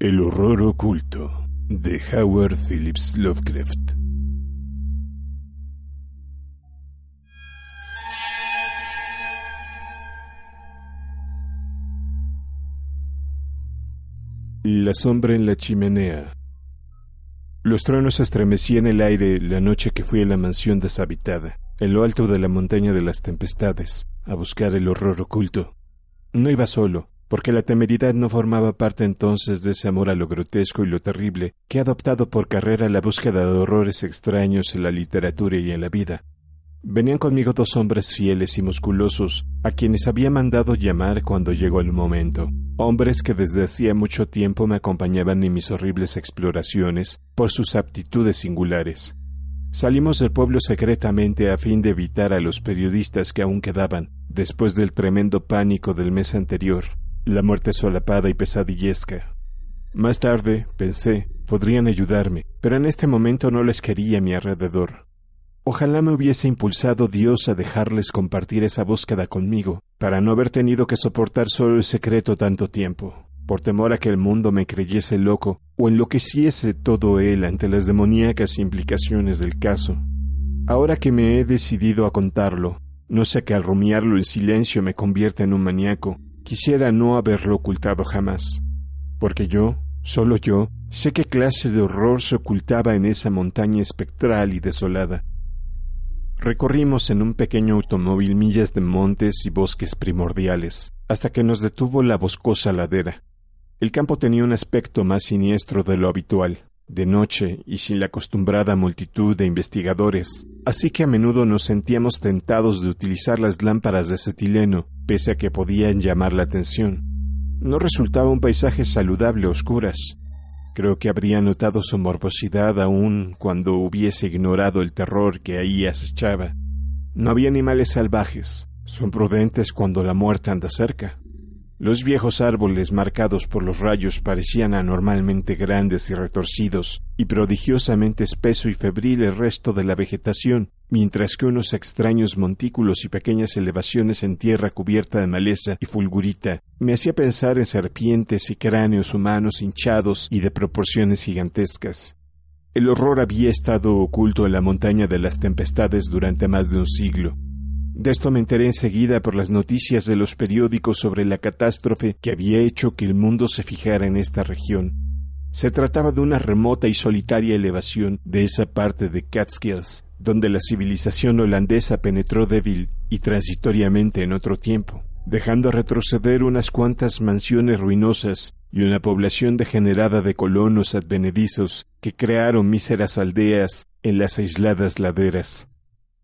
El horror oculto de Howard Phillips Lovecraft. La sombra en la chimenea. Los truenos estremecían el aire la noche que fui a la mansión deshabitada, en lo alto de la montaña de las tempestades, a buscar el horror oculto. No iba solo, porque la temeridad no formaba parte entonces de ese amor a lo grotesco y lo terrible que ha adoptado por carrera la búsqueda de horrores extraños en la literatura y en la vida. Venían conmigo dos hombres fieles y musculosos, a quienes había mandado llamar cuando llegó el momento, hombres que desde hacía mucho tiempo me acompañaban en mis horribles exploraciones por sus aptitudes singulares. Salimos del pueblo secretamente a fin de evitar a los periodistas que aún quedaban, después del tremendo pánico del mes anterior, la muerte solapada y pesadillesca. Más tarde, pensé, podrían ayudarme, pero en este momento no les quería a mi alrededor. Ojalá me hubiese impulsado Dios a dejarles compartir esa búsqueda conmigo, para no haber tenido que soportar solo el secreto tanto tiempo, por temor a que el mundo me creyese loco o enloqueciese todo él ante las demoníacas implicaciones del caso. Ahora que me he decidido a contarlo, no sé que al rumiarlo en silencio me convierta en un maníaco, Quisiera no haberlo ocultado jamás, porque yo, solo yo, sé qué clase de horror se ocultaba en esa montaña espectral y desolada. Recorrimos en un pequeño automóvil millas de montes y bosques primordiales, hasta que nos detuvo la boscosa ladera. El campo tenía un aspecto más siniestro de lo habitual de noche y sin la acostumbrada multitud de investigadores, así que a menudo nos sentíamos tentados de utilizar las lámparas de acetileno, pese a que podían llamar la atención. No resultaba un paisaje saludable a oscuras. Creo que habría notado su morbosidad aún cuando hubiese ignorado el terror que ahí acechaba. No había animales salvajes, son prudentes cuando la muerte anda cerca. Los viejos árboles marcados por los rayos parecían anormalmente grandes y retorcidos, y prodigiosamente espeso y febril el resto de la vegetación, mientras que unos extraños montículos y pequeñas elevaciones en tierra cubierta de maleza y fulgurita me hacía pensar en serpientes y cráneos humanos hinchados y de proporciones gigantescas. El horror había estado oculto en la montaña de las tempestades durante más de un siglo, de esto me enteré enseguida por las noticias de los periódicos sobre la catástrofe que había hecho que el mundo se fijara en esta región. Se trataba de una remota y solitaria elevación de esa parte de Catskills, donde la civilización holandesa penetró débil y transitoriamente en otro tiempo, dejando retroceder unas cuantas mansiones ruinosas y una población degenerada de colonos advenedizos que crearon míseras aldeas en las aisladas laderas.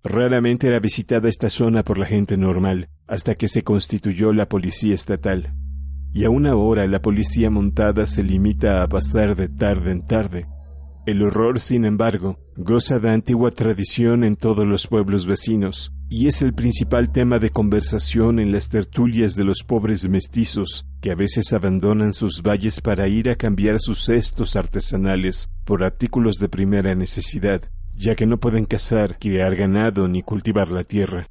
Raramente era visitada esta zona por la gente normal hasta que se constituyó la policía estatal. Y aún ahora la policía montada se limita a pasar de tarde en tarde. El horror, sin embargo, goza de antigua tradición en todos los pueblos vecinos y es el principal tema de conversación en las tertulias de los pobres mestizos que a veces abandonan sus valles para ir a cambiar sus cestos artesanales por artículos de primera necesidad ya que no pueden cazar, criar ganado ni cultivar la tierra.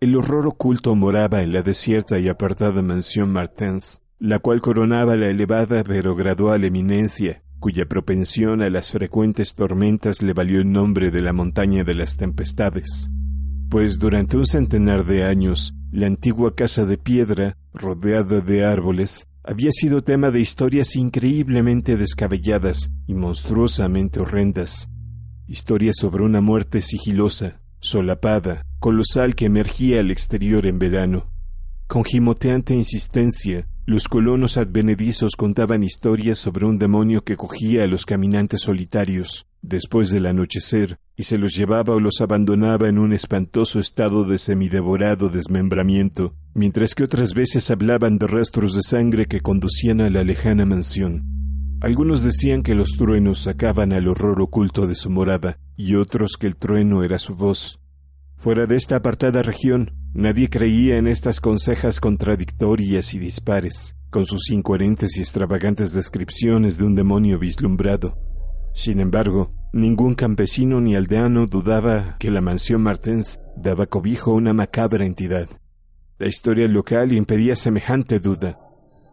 El horror oculto moraba en la desierta y apartada mansión Martens, la cual coronaba la elevada pero gradual eminencia, cuya propensión a las frecuentes tormentas le valió el nombre de la montaña de las tempestades, pues durante un centenar de años la antigua casa de piedra, rodeada de árboles, había sido tema de historias increíblemente descabelladas y monstruosamente horrendas, Historia sobre una muerte sigilosa, solapada, colosal que emergía al exterior en verano. Con gimoteante insistencia, los colonos advenedizos contaban historias sobre un demonio que cogía a los caminantes solitarios, después del anochecer, y se los llevaba o los abandonaba en un espantoso estado de semidevorado desmembramiento, mientras que otras veces hablaban de rastros de sangre que conducían a la lejana mansión. Algunos decían que los truenos sacaban al horror oculto de su morada, y otros que el trueno era su voz. Fuera de esta apartada región, nadie creía en estas consejas contradictorias y dispares, con sus incoherentes y extravagantes descripciones de un demonio vislumbrado. Sin embargo, ningún campesino ni aldeano dudaba que la mansión Martens daba cobijo a una macabra entidad. La historia local impedía semejante duda.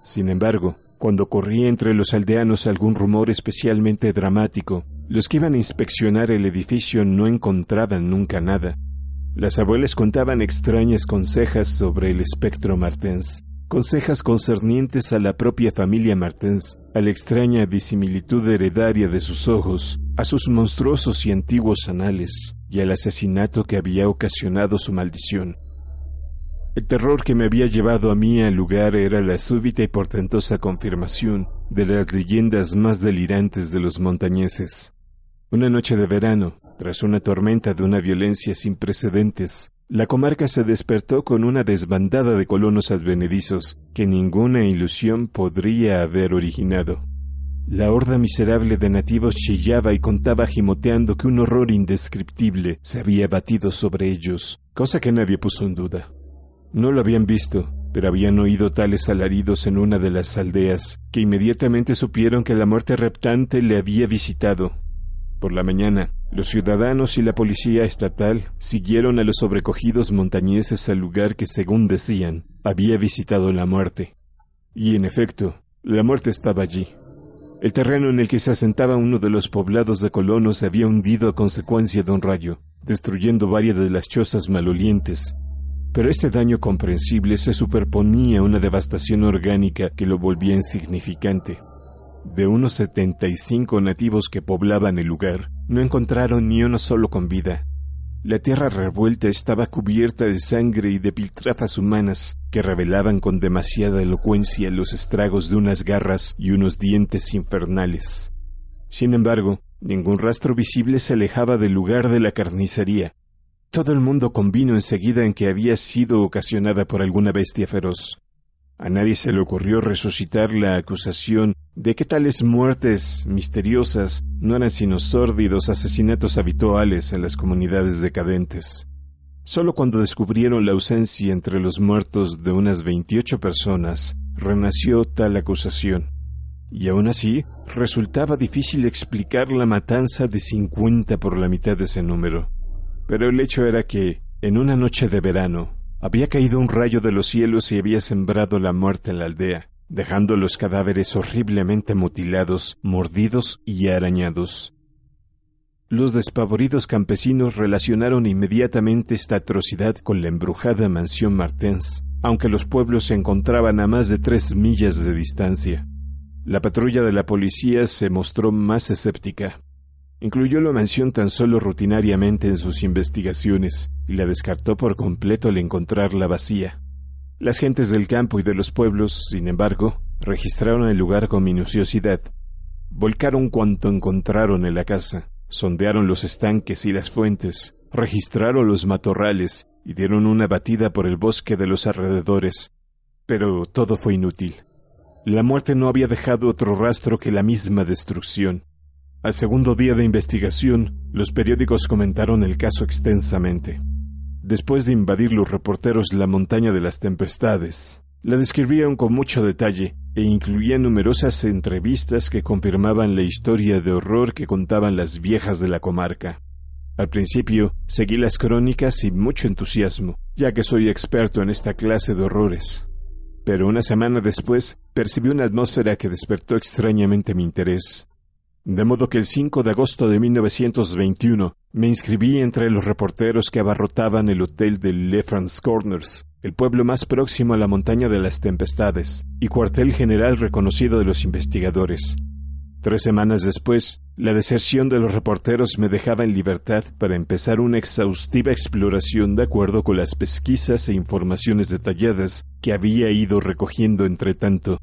Sin embargo, cuando corría entre los aldeanos algún rumor especialmente dramático, los que iban a inspeccionar el edificio no encontraban nunca nada. Las abuelas contaban extrañas consejas sobre el espectro Martens, consejas concernientes a la propia familia Martens, a la extraña disimilitud heredaria de sus ojos, a sus monstruosos y antiguos anales, y al asesinato que había ocasionado su maldición. El terror que me había llevado a mí al lugar era la súbita y portentosa confirmación de las leyendas más delirantes de los montañeses. Una noche de verano, tras una tormenta de una violencia sin precedentes, la comarca se despertó con una desbandada de colonos advenedizos que ninguna ilusión podría haber originado. La horda miserable de nativos chillaba y contaba gimoteando que un horror indescriptible se había batido sobre ellos, cosa que nadie puso en duda. No lo habían visto, pero habían oído tales alaridos en una de las aldeas, que inmediatamente supieron que la muerte reptante le había visitado. Por la mañana, los ciudadanos y la policía estatal siguieron a los sobrecogidos montañeses al lugar que, según decían, había visitado la muerte. Y en efecto, la muerte estaba allí. El terreno en el que se asentaba uno de los poblados de colonos había hundido a consecuencia de un rayo, destruyendo varias de las chozas malolientes, pero este daño comprensible se superponía a una devastación orgánica que lo volvía insignificante. De unos 75 nativos que poblaban el lugar, no encontraron ni uno solo con vida. La tierra revuelta estaba cubierta de sangre y de piltrafas humanas que revelaban con demasiada elocuencia los estragos de unas garras y unos dientes infernales. Sin embargo, ningún rastro visible se alejaba del lugar de la carnicería, todo el mundo convino enseguida en que había sido ocasionada por alguna bestia feroz. A nadie se le ocurrió resucitar la acusación de que tales muertes misteriosas no eran sino sórdidos asesinatos habituales en las comunidades decadentes. Solo cuando descubrieron la ausencia entre los muertos de unas 28 personas, renació tal acusación. Y aún así, resultaba difícil explicar la matanza de 50 por la mitad de ese número pero el hecho era que, en una noche de verano, había caído un rayo de los cielos y había sembrado la muerte en la aldea, dejando los cadáveres horriblemente mutilados, mordidos y arañados. Los despavoridos campesinos relacionaron inmediatamente esta atrocidad con la embrujada mansión Martens, aunque los pueblos se encontraban a más de tres millas de distancia. La patrulla de la policía se mostró más escéptica, Incluyó la mansión tan solo rutinariamente en sus investigaciones y la descartó por completo al encontrarla vacía. Las gentes del campo y de los pueblos, sin embargo, registraron el lugar con minuciosidad. Volcaron cuanto encontraron en la casa, sondearon los estanques y las fuentes, registraron los matorrales y dieron una batida por el bosque de los alrededores. Pero todo fue inútil. La muerte no había dejado otro rastro que la misma destrucción. Al segundo día de investigación, los periódicos comentaron el caso extensamente. Después de invadir los reporteros la montaña de las tempestades, la describían con mucho detalle e incluía numerosas entrevistas que confirmaban la historia de horror que contaban las viejas de la comarca. Al principio seguí las crónicas sin mucho entusiasmo, ya que soy experto en esta clase de horrores. Pero una semana después percibí una atmósfera que despertó extrañamente mi interés, de modo que el 5 de agosto de 1921 me inscribí entre los reporteros que abarrotaban el hotel de Lefrance Corners, el pueblo más próximo a la montaña de las tempestades y cuartel general reconocido de los investigadores. Tres semanas después, la deserción de los reporteros me dejaba en libertad para empezar una exhaustiva exploración de acuerdo con las pesquisas e informaciones detalladas que había ido recogiendo entre tanto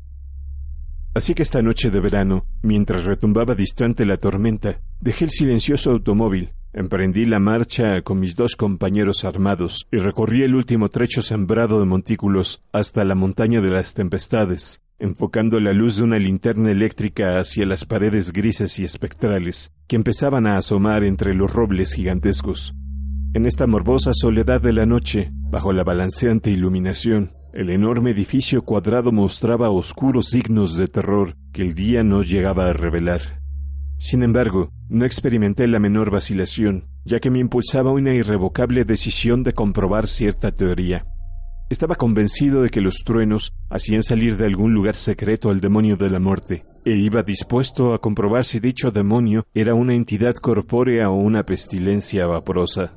Así que esta noche de verano, mientras retumbaba distante la tormenta, dejé el silencioso automóvil, emprendí la marcha con mis dos compañeros armados y recorrí el último trecho sembrado de montículos hasta la montaña de las tempestades, enfocando la luz de una linterna eléctrica hacia las paredes grises y espectrales que empezaban a asomar entre los robles gigantescos. En esta morbosa soledad de la noche, bajo la balanceante iluminación, el enorme edificio cuadrado mostraba oscuros signos de terror que el día no llegaba a revelar. Sin embargo, no experimenté la menor vacilación, ya que me impulsaba una irrevocable decisión de comprobar cierta teoría. Estaba convencido de que los truenos hacían salir de algún lugar secreto al demonio de la muerte, e iba dispuesto a comprobar si dicho demonio era una entidad corpórea o una pestilencia vaporosa.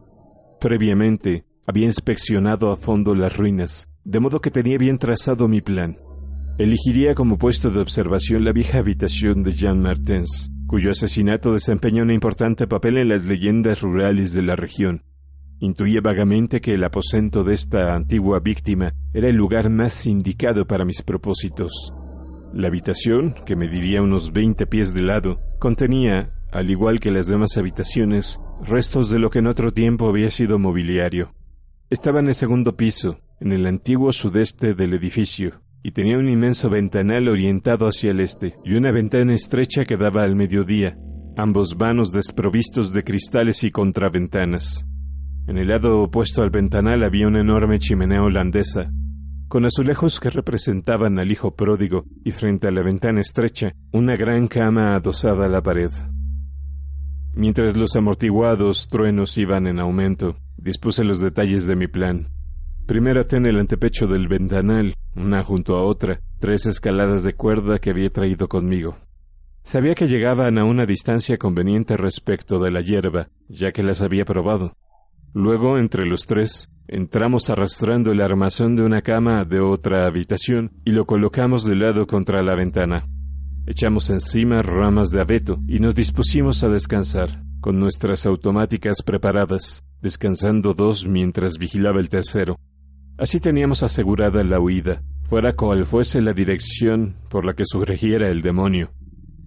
Previamente, había inspeccionado a fondo las ruinas, de modo que tenía bien trazado mi plan. Elegiría como puesto de observación la vieja habitación de Jean Martens, cuyo asesinato desempeñó un importante papel en las leyendas rurales de la región. Intuía vagamente que el aposento de esta antigua víctima era el lugar más indicado para mis propósitos. La habitación, que mediría unos 20 pies de lado, contenía, al igual que las demás habitaciones, restos de lo que en otro tiempo había sido mobiliario. Estaba en el segundo piso, en el antiguo sudeste del edificio, y tenía un inmenso ventanal orientado hacia el este, y una ventana estrecha que daba al mediodía, ambos vanos desprovistos de cristales y contraventanas. En el lado opuesto al ventanal había una enorme chimenea holandesa, con azulejos que representaban al hijo pródigo, y frente a la ventana estrecha, una gran cama adosada a la pared. Mientras los amortiguados truenos iban en aumento, dispuse los detalles de mi plan. Primero ten el antepecho del ventanal, una junto a otra, tres escaladas de cuerda que había traído conmigo. Sabía que llegaban a una distancia conveniente respecto de la hierba, ya que las había probado. Luego, entre los tres, entramos arrastrando el armazón de una cama de otra habitación y lo colocamos de lado contra la ventana. Echamos encima ramas de abeto y nos dispusimos a descansar, con nuestras automáticas preparadas, descansando dos mientras vigilaba el tercero. Así teníamos asegurada la huida, fuera cual fuese la dirección por la que surgiera el demonio.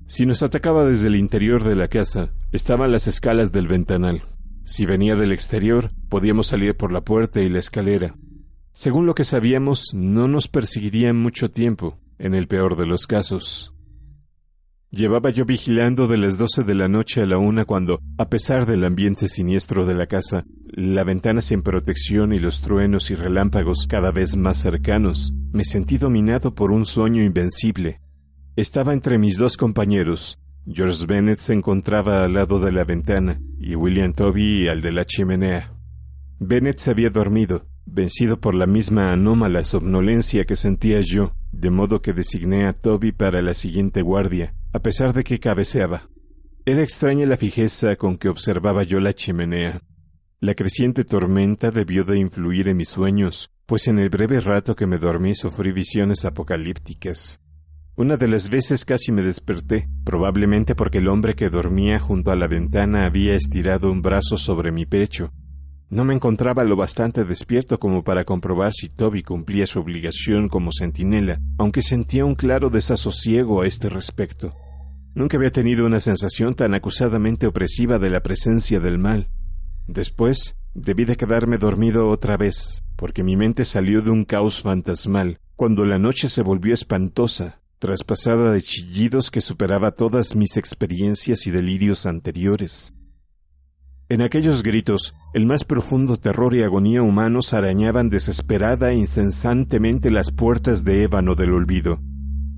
Si nos atacaba desde el interior de la casa, estaban las escalas del ventanal. Si venía del exterior, podíamos salir por la puerta y la escalera. Según lo que sabíamos, no nos perseguiría mucho tiempo, en el peor de los casos. Llevaba yo vigilando de las doce de la noche a la una cuando, a pesar del ambiente siniestro de la casa, la ventana sin protección y los truenos y relámpagos cada vez más cercanos, me sentí dominado por un sueño invencible. Estaba entre mis dos compañeros. George Bennett se encontraba al lado de la ventana y William Toby al de la chimenea. Bennett se había dormido, vencido por la misma anómala somnolencia que sentía yo, de modo que designé a Toby para la siguiente guardia, a pesar de que cabeceaba. Era extraña la fijeza con que observaba yo la chimenea. La creciente tormenta debió de influir en mis sueños, pues en el breve rato que me dormí sufrí visiones apocalípticas. Una de las veces casi me desperté, probablemente porque el hombre que dormía junto a la ventana había estirado un brazo sobre mi pecho, no me encontraba lo bastante despierto como para comprobar si Toby cumplía su obligación como centinela, aunque sentía un claro desasosiego a este respecto. Nunca había tenido una sensación tan acusadamente opresiva de la presencia del mal. Después, debí de quedarme dormido otra vez, porque mi mente salió de un caos fantasmal, cuando la noche se volvió espantosa, traspasada de chillidos que superaba todas mis experiencias y delirios anteriores. En aquellos gritos, el más profundo terror y agonía humanos arañaban desesperada e incesantemente las puertas de ébano del olvido.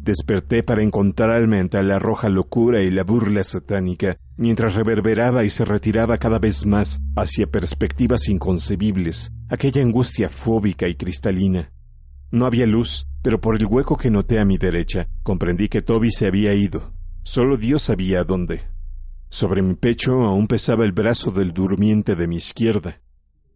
Desperté para encontrarme ante la roja locura y la burla satánica, mientras reverberaba y se retiraba cada vez más hacia perspectivas inconcebibles, aquella angustia fóbica y cristalina. No había luz, pero por el hueco que noté a mi derecha, comprendí que Toby se había ido. Solo Dios sabía dónde. Sobre mi pecho aún pesaba el brazo del durmiente de mi izquierda.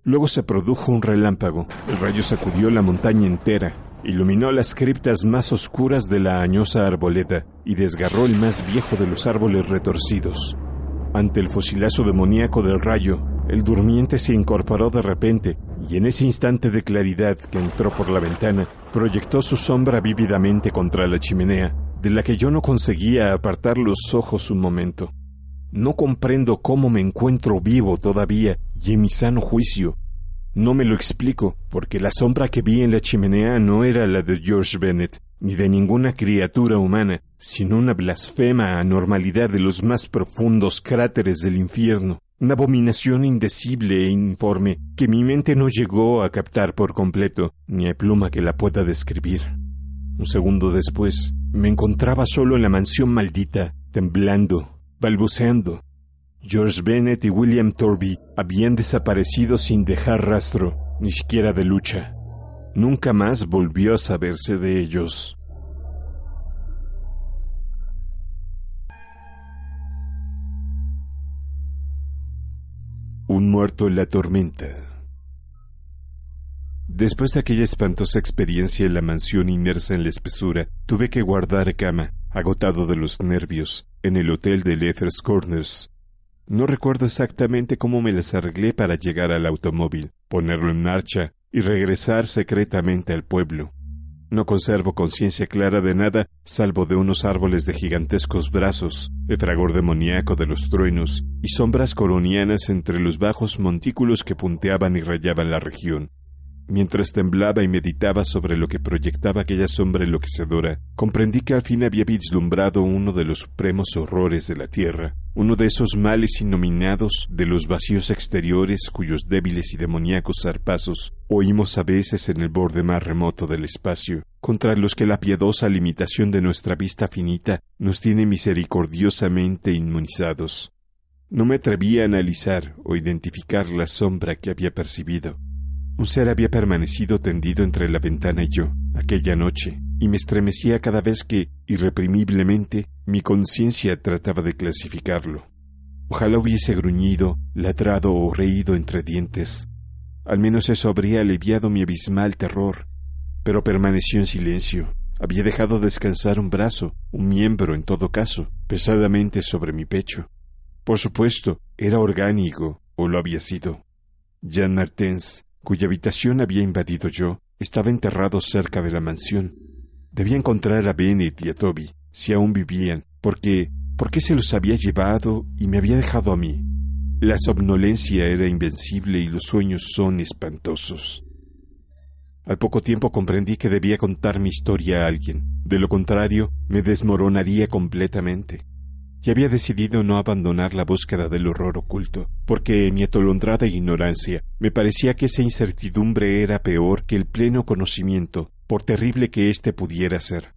Luego se produjo un relámpago. El rayo sacudió la montaña entera, iluminó las criptas más oscuras de la añosa arboleta, y desgarró el más viejo de los árboles retorcidos. Ante el fosilazo demoníaco del rayo, el durmiente se incorporó de repente y en ese instante de claridad que entró por la ventana, proyectó su sombra vívidamente contra la chimenea, de la que yo no conseguía apartar los ojos un momento. No comprendo cómo me encuentro vivo todavía y en mi sano juicio. No me lo explico, porque la sombra que vi en la chimenea no era la de George Bennett, ni de ninguna criatura humana, sino una blasfema anormalidad de los más profundos cráteres del infierno, una abominación indecible e informe que mi mente no llegó a captar por completo, ni hay pluma que la pueda describir. Un segundo después, me encontraba solo en la mansión maldita, temblando, balbuceando. George Bennett y William Torby habían desaparecido sin dejar rastro, ni siquiera de lucha. Nunca más volvió a saberse de ellos. Un muerto en la tormenta. Después de aquella espantosa experiencia en la mansión inmersa en la espesura, tuve que guardar cama, agotado de los nervios, en el hotel de Leather's Corners. No recuerdo exactamente cómo me las arreglé para llegar al automóvil, ponerlo en marcha y regresar secretamente al pueblo. No conservo conciencia clara de nada salvo de unos árboles de gigantescos brazos, el fragor demoníaco de los truenos y sombras colonianas entre los bajos montículos que punteaban y rayaban la región. Mientras temblaba y meditaba sobre lo que proyectaba aquella sombra enloquecedora, comprendí que al fin había vislumbrado uno de los supremos horrores de la tierra, uno de esos males innominados de los vacíos exteriores cuyos débiles y demoníacos zarpazos oímos a veces en el borde más remoto del espacio, contra los que la piadosa limitación de nuestra vista finita nos tiene misericordiosamente inmunizados. No me atreví a analizar o identificar la sombra que había percibido un ser había permanecido tendido entre la ventana y yo aquella noche, y me estremecía cada vez que, irreprimiblemente, mi conciencia trataba de clasificarlo. Ojalá hubiese gruñido, ladrado o reído entre dientes. Al menos eso habría aliviado mi abismal terror. Pero permaneció en silencio. Había dejado descansar un brazo, un miembro en todo caso, pesadamente sobre mi pecho. Por supuesto, era orgánico, o lo había sido. Jean Martens cuya habitación había invadido yo, estaba enterrado cerca de la mansión. Debía encontrar a Bennett y a Toby, si aún vivían, porque ¿por qué se los había llevado y me había dejado a mí? La somnolencia era invencible y los sueños son espantosos. Al poco tiempo comprendí que debía contar mi historia a alguien, de lo contrario me desmoronaría completamente y había decidido no abandonar la búsqueda del horror oculto, porque en mi atolondrada ignorancia me parecía que esa incertidumbre era peor que el pleno conocimiento, por terrible que éste pudiera ser.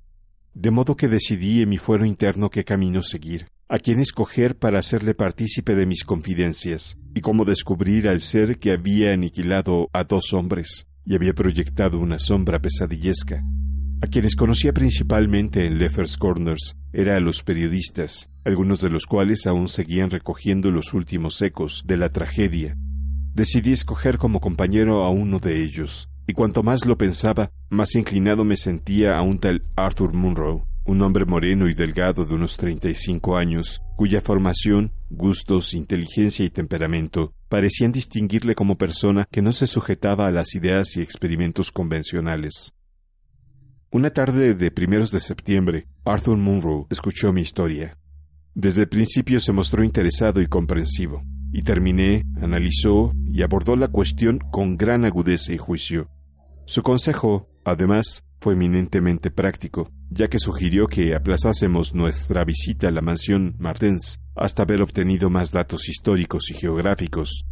De modo que decidí en mi fuero interno qué camino seguir, a quién escoger para hacerle partícipe de mis confidencias, y cómo descubrir al ser que había aniquilado a dos hombres y había proyectado una sombra pesadillesca a quienes conocía principalmente en Leffer's Corners era a los periodistas, algunos de los cuales aún seguían recogiendo los últimos ecos de la tragedia. Decidí escoger como compañero a uno de ellos, y cuanto más lo pensaba, más inclinado me sentía a un tal Arthur Munro, un hombre moreno y delgado de unos 35 años, cuya formación, gustos, inteligencia y temperamento parecían distinguirle como persona que no se sujetaba a las ideas y experimentos convencionales. Una tarde de primeros de septiembre, Arthur Munro escuchó mi historia. Desde el principio se mostró interesado y comprensivo, y terminé, analizó y abordó la cuestión con gran agudeza y juicio. Su consejo, además, fue eminentemente práctico, ya que sugirió que aplazásemos nuestra visita a la mansión Martens hasta haber obtenido más datos históricos y geográficos.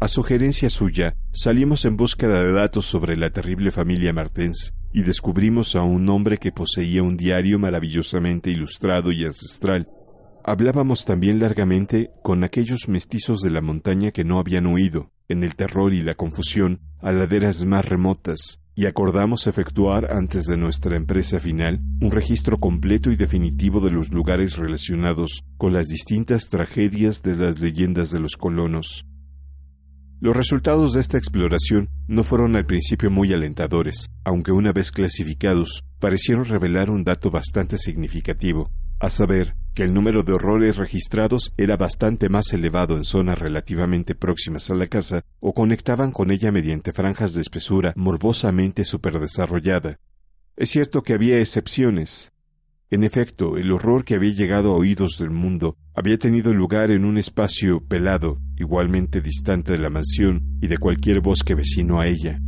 A sugerencia suya, salimos en búsqueda de datos sobre la terrible familia Martens y descubrimos a un hombre que poseía un diario maravillosamente ilustrado y ancestral. Hablábamos también largamente con aquellos mestizos de la montaña que no habían huido, en el terror y la confusión, a laderas más remotas, y acordamos efectuar antes de nuestra empresa final un registro completo y definitivo de los lugares relacionados con las distintas tragedias de las leyendas de los colonos. Los resultados de esta exploración no fueron al principio muy alentadores, aunque una vez clasificados parecieron revelar un dato bastante significativo, a saber, que el número de horrores registrados era bastante más elevado en zonas relativamente próximas a la casa o conectaban con ella mediante franjas de espesura morbosamente superdesarrollada. Es cierto que había excepciones. En efecto, el horror que había llegado a oídos del mundo había tenido lugar en un espacio pelado, igualmente distante de la mansión y de cualquier bosque vecino a ella.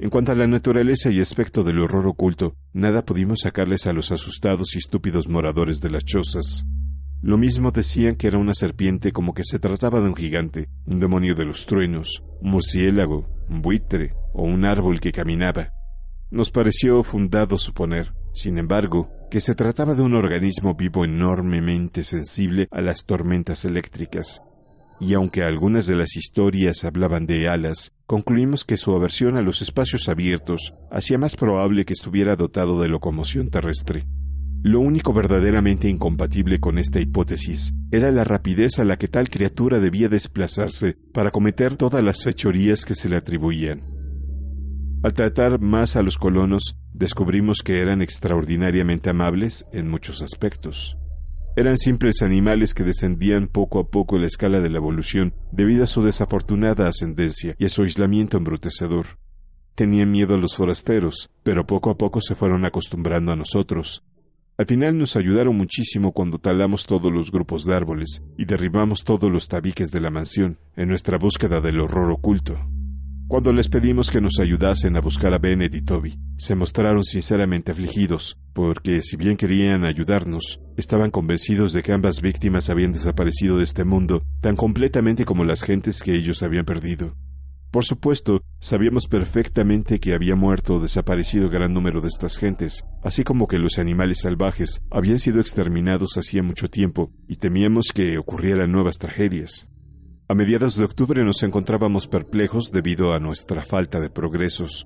En cuanto a la naturaleza y aspecto del horror oculto, nada pudimos sacarles a los asustados y estúpidos moradores de las chozas. Lo mismo decían que era una serpiente como que se trataba de un gigante, un demonio de los truenos, un murciélago, un buitre o un árbol que caminaba. Nos pareció fundado suponer, sin embargo, que se trataba de un organismo vivo enormemente sensible a las tormentas eléctricas, y aunque algunas de las historias hablaban de alas, concluimos que su aversión a los espacios abiertos hacía más probable que estuviera dotado de locomoción terrestre. Lo único verdaderamente incompatible con esta hipótesis era la rapidez a la que tal criatura debía desplazarse para cometer todas las fechorías que se le atribuían. Al tratar más a los colonos, descubrimos que eran extraordinariamente amables en muchos aspectos eran simples animales que descendían poco a poco la escala de la evolución debido a su desafortunada ascendencia y a su aislamiento embrutecedor. Tenían miedo a los forasteros, pero poco a poco se fueron acostumbrando a nosotros. Al final nos ayudaron muchísimo cuando talamos todos los grupos de árboles y derribamos todos los tabiques de la mansión en nuestra búsqueda del horror oculto. Cuando les pedimos que nos ayudasen a buscar a Bennett y Toby, se mostraron sinceramente afligidos, porque si bien querían ayudarnos, estaban convencidos de que ambas víctimas habían desaparecido de este mundo tan completamente como las gentes que ellos habían perdido. Por supuesto, sabíamos perfectamente que había muerto o desaparecido gran número de estas gentes, así como que los animales salvajes habían sido exterminados hacía mucho tiempo, y temíamos que ocurrieran nuevas tragedias. A mediados de octubre nos encontrábamos perplejos debido a nuestra falta de progresos.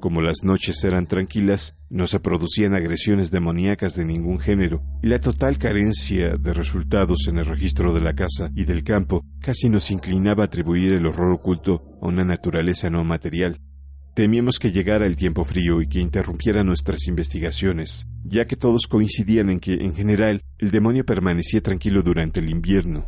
Como las noches eran tranquilas, no se producían agresiones demoníacas de ningún género, y la total carencia de resultados en el registro de la casa y del campo casi nos inclinaba a atribuir el horror oculto a una naturaleza no material. Temíamos que llegara el tiempo frío y que interrumpiera nuestras investigaciones, ya que todos coincidían en que, en general, el demonio permanecía tranquilo durante el invierno,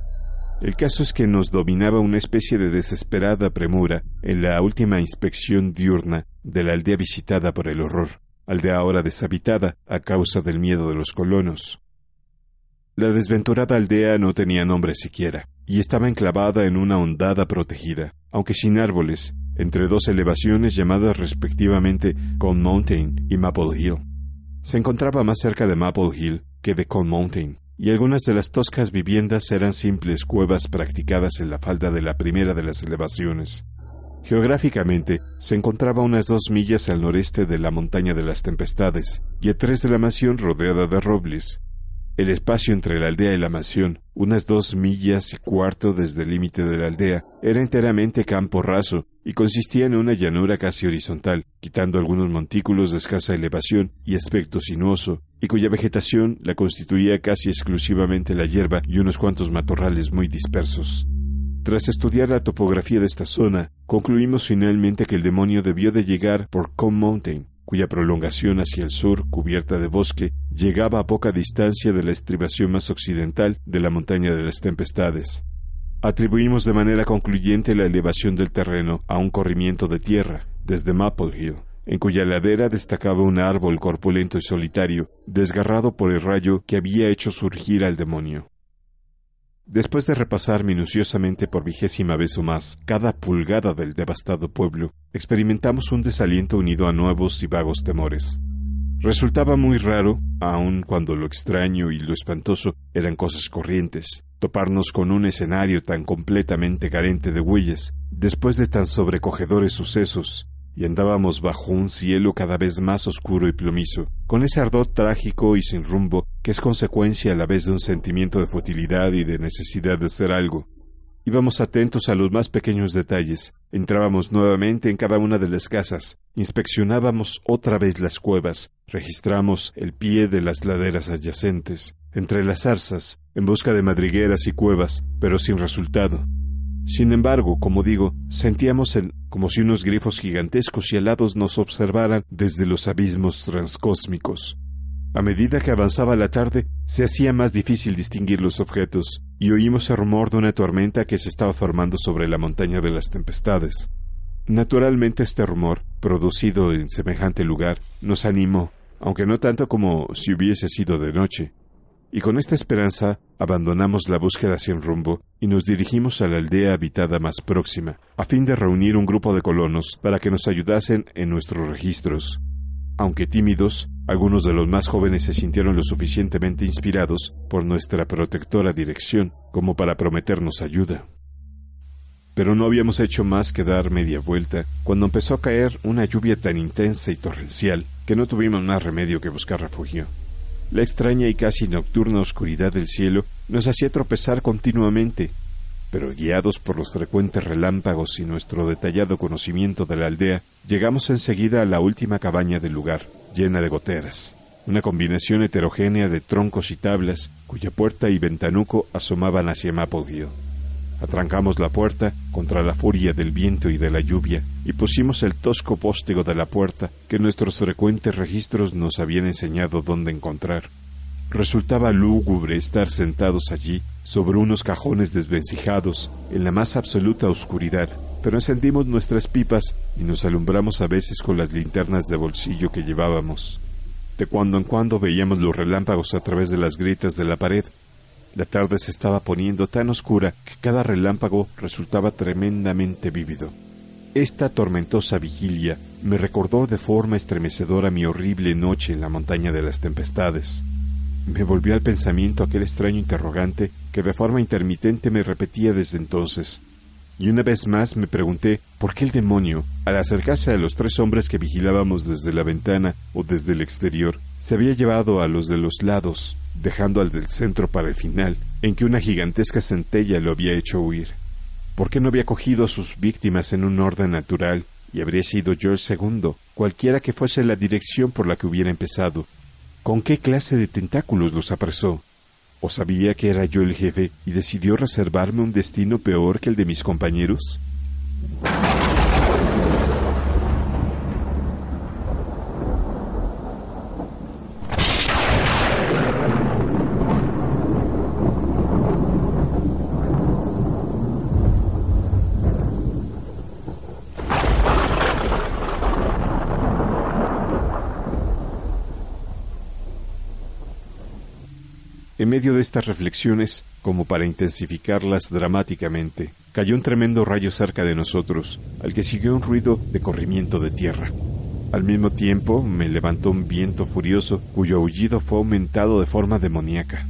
el caso es que nos dominaba una especie de desesperada premura en la última inspección diurna de la aldea visitada por el horror, aldea ahora deshabitada a causa del miedo de los colonos. La desventurada aldea no tenía nombre siquiera, y estaba enclavada en una ondada protegida, aunque sin árboles, entre dos elevaciones llamadas respectivamente Cone Mountain y Maple Hill. Se encontraba más cerca de Maple Hill que de Cone Mountain, y algunas de las toscas viviendas eran simples cuevas practicadas en la falda de la primera de las elevaciones. Geográficamente, se encontraba unas dos millas al noreste de la montaña de las tempestades y a tres de la mansión rodeada de robles, el espacio entre la aldea y la mansión, unas dos millas y cuarto desde el límite de la aldea, era enteramente campo raso y consistía en una llanura casi horizontal, quitando algunos montículos de escasa elevación y aspecto sinuoso, y cuya vegetación la constituía casi exclusivamente la hierba y unos cuantos matorrales muy dispersos. Tras estudiar la topografía de esta zona, concluimos finalmente que el demonio debió de llegar por Combe Mountain, cuya prolongación hacia el sur, cubierta de bosque, llegaba a poca distancia de la estribación más occidental de la montaña de las tempestades. Atribuimos de manera concluyente la elevación del terreno a un corrimiento de tierra, desde Maple Hill, en cuya ladera destacaba un árbol corpulento y solitario, desgarrado por el rayo que había hecho surgir al demonio. Después de repasar minuciosamente por vigésima vez o más cada pulgada del devastado pueblo, experimentamos un desaliento unido a nuevos y vagos temores. Resultaba muy raro, aun cuando lo extraño y lo espantoso eran cosas corrientes, toparnos con un escenario tan completamente carente de huellas, después de tan sobrecogedores sucesos, y andábamos bajo un cielo cada vez más oscuro y plomizo, con ese ardor trágico y sin rumbo que es consecuencia a la vez de un sentimiento de futilidad y de necesidad de hacer algo. Íbamos atentos a los más pequeños detalles, entrábamos nuevamente en cada una de las casas, inspeccionábamos otra vez las cuevas, registramos el pie de las laderas adyacentes, entre las zarzas, en busca de madrigueras y cuevas, pero sin resultado. Sin embargo, como digo, sentíamos como si unos grifos gigantescos y alados nos observaran desde los abismos transcósmicos. A medida que avanzaba la tarde, se hacía más difícil distinguir los objetos, y oímos el rumor de una tormenta que se estaba formando sobre la montaña de las tempestades. Naturalmente este rumor, producido en semejante lugar, nos animó, aunque no tanto como si hubiese sido de noche. Y con esta esperanza abandonamos la búsqueda sin rumbo y nos dirigimos a la aldea habitada más próxima, a fin de reunir un grupo de colonos para que nos ayudasen en nuestros registros. Aunque tímidos, algunos de los más jóvenes se sintieron lo suficientemente inspirados por nuestra protectora dirección como para prometernos ayuda. Pero no habíamos hecho más que dar media vuelta cuando empezó a caer una lluvia tan intensa y torrencial que no tuvimos más remedio que buscar refugio. La extraña y casi nocturna oscuridad del cielo nos hacía tropezar continuamente pero guiados por los frecuentes relámpagos y nuestro detallado conocimiento de la aldea, llegamos enseguida a la última cabaña del lugar, llena de goteras, una combinación heterogénea de troncos y tablas, cuya puerta y ventanuco asomaban hacia Hill. Atrancamos la puerta contra la furia del viento y de la lluvia, y pusimos el tosco póstego de la puerta que nuestros frecuentes registros nos habían enseñado dónde encontrar, Resultaba lúgubre estar sentados allí, sobre unos cajones desvencijados, en la más absoluta oscuridad, pero encendimos nuestras pipas y nos alumbramos a veces con las linternas de bolsillo que llevábamos. De cuando en cuando veíamos los relámpagos a través de las grietas de la pared. La tarde se estaba poniendo tan oscura que cada relámpago resultaba tremendamente vívido. Esta tormentosa vigilia me recordó de forma estremecedora mi horrible noche en la montaña de las tempestades. Me volvió al pensamiento aquel extraño interrogante que de forma intermitente me repetía desde entonces. Y una vez más me pregunté por qué el demonio, al acercarse a los tres hombres que vigilábamos desde la ventana o desde el exterior, se había llevado a los de los lados, dejando al del centro para el final, en que una gigantesca centella lo había hecho huir. ¿Por qué no había cogido a sus víctimas en un orden natural y habría sido yo el segundo, cualquiera que fuese la dirección por la que hubiera empezado, con qué clase de tentáculos los apresó. ¿O sabía que era yo el jefe y decidió reservarme un destino peor que el de mis compañeros? En medio de estas reflexiones, como para intensificarlas dramáticamente, cayó un tremendo rayo cerca de nosotros, al que siguió un ruido de corrimiento de tierra. Al mismo tiempo me levantó un viento furioso cuyo aullido fue aumentado de forma demoníaca.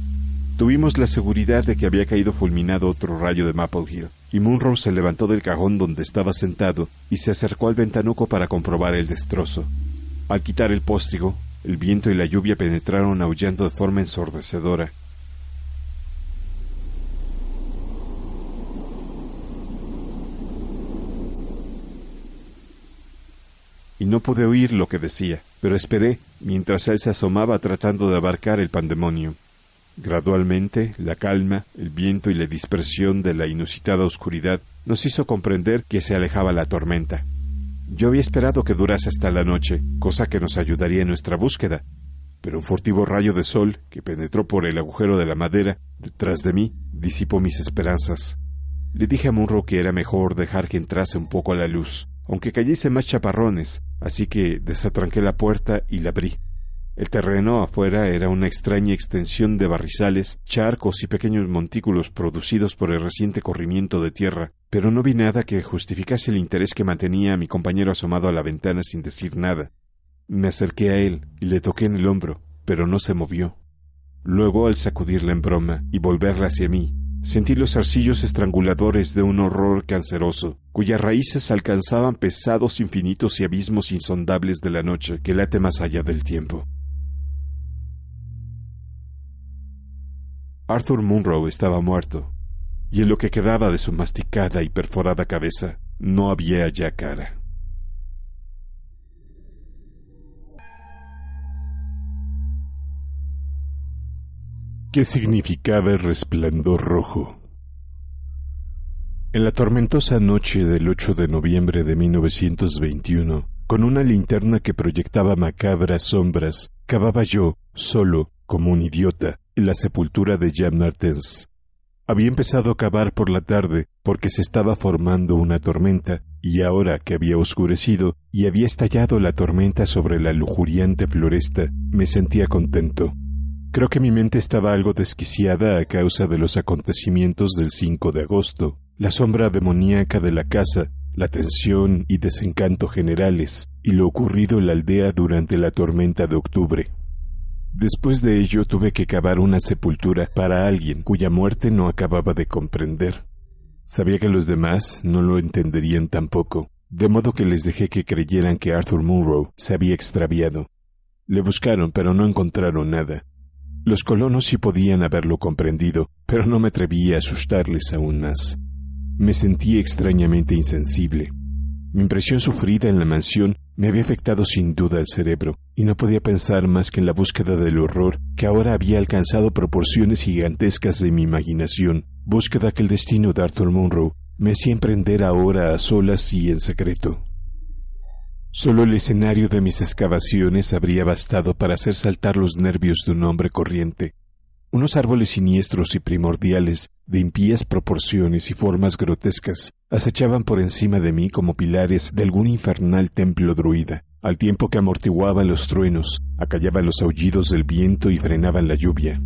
Tuvimos la seguridad de que había caído fulminado otro rayo de Maple Hill, y Munro se levantó del cajón donde estaba sentado y se acercó al ventanuco para comprobar el destrozo. Al quitar el póstigo, el viento y la lluvia penetraron aullando de forma ensordecedora, no pude oír lo que decía, pero esperé mientras él se asomaba tratando de abarcar el pandemonio. Gradualmente, la calma, el viento y la dispersión de la inusitada oscuridad nos hizo comprender que se alejaba la tormenta. Yo había esperado que durase hasta la noche, cosa que nos ayudaría en nuestra búsqueda, pero un furtivo rayo de sol que penetró por el agujero de la madera detrás de mí disipó mis esperanzas. Le dije a Munro que era mejor dejar que entrase un poco a la luz, aunque cayese más chaparrones, así que desatranqué la puerta y la abrí. El terreno afuera era una extraña extensión de barrizales, charcos y pequeños montículos producidos por el reciente corrimiento de tierra, pero no vi nada que justificase el interés que mantenía a mi compañero asomado a la ventana sin decir nada. Me acerqué a él y le toqué en el hombro, pero no se movió. Luego, al sacudirla en broma y volverla hacia mí, Sentí los arcillos estranguladores de un horror canceroso, cuyas raíces alcanzaban pesados infinitos y abismos insondables de la noche que late más allá del tiempo. Arthur Munro estaba muerto, y en lo que quedaba de su masticada y perforada cabeza no había ya cara. qué significaba el resplandor rojo. En la tormentosa noche del 8 de noviembre de 1921, con una linterna que proyectaba macabras sombras, cavaba yo, solo, como un idiota, en la sepultura de Jan Martens. Había empezado a cavar por la tarde porque se estaba formando una tormenta, y ahora que había oscurecido y había estallado la tormenta sobre la lujuriante floresta, me sentía contento. Creo que mi mente estaba algo desquiciada a causa de los acontecimientos del 5 de agosto, la sombra demoníaca de la casa, la tensión y desencanto generales, y lo ocurrido en la aldea durante la tormenta de octubre. Después de ello tuve que cavar una sepultura para alguien cuya muerte no acababa de comprender. Sabía que los demás no lo entenderían tampoco, de modo que les dejé que creyeran que Arthur Munro se había extraviado. Le buscaron, pero no encontraron nada, los colonos sí podían haberlo comprendido, pero no me atreví a asustarles aún más. Me sentí extrañamente insensible. Mi impresión sufrida en la mansión me había afectado sin duda el cerebro, y no podía pensar más que en la búsqueda del horror que ahora había alcanzado proporciones gigantescas de mi imaginación, búsqueda que el destino de Arthur Monroe me hacía emprender ahora a solas y en secreto. Solo el escenario de mis excavaciones habría bastado para hacer saltar los nervios de un hombre corriente. Unos árboles siniestros y primordiales, de impías proporciones y formas grotescas, acechaban por encima de mí como pilares de algún infernal templo druida, al tiempo que amortiguaban los truenos, acallaban los aullidos del viento y frenaban la lluvia.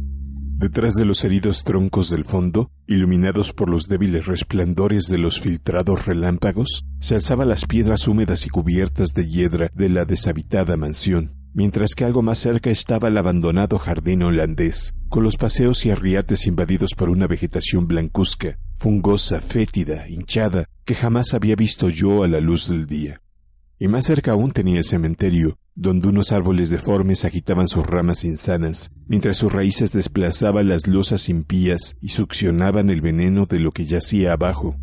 Detrás de los heridos troncos del fondo, iluminados por los débiles resplandores de los filtrados relámpagos, se alzaban las piedras húmedas y cubiertas de hiedra de la deshabitada mansión, mientras que algo más cerca estaba el abandonado jardín holandés, con los paseos y arriates invadidos por una vegetación blancuzca, fungosa, fétida, hinchada, que jamás había visto yo a la luz del día. Y más cerca aún tenía el cementerio, donde unos árboles deformes agitaban sus ramas insanas, mientras sus raíces desplazaban las losas impías y succionaban el veneno de lo que yacía abajo.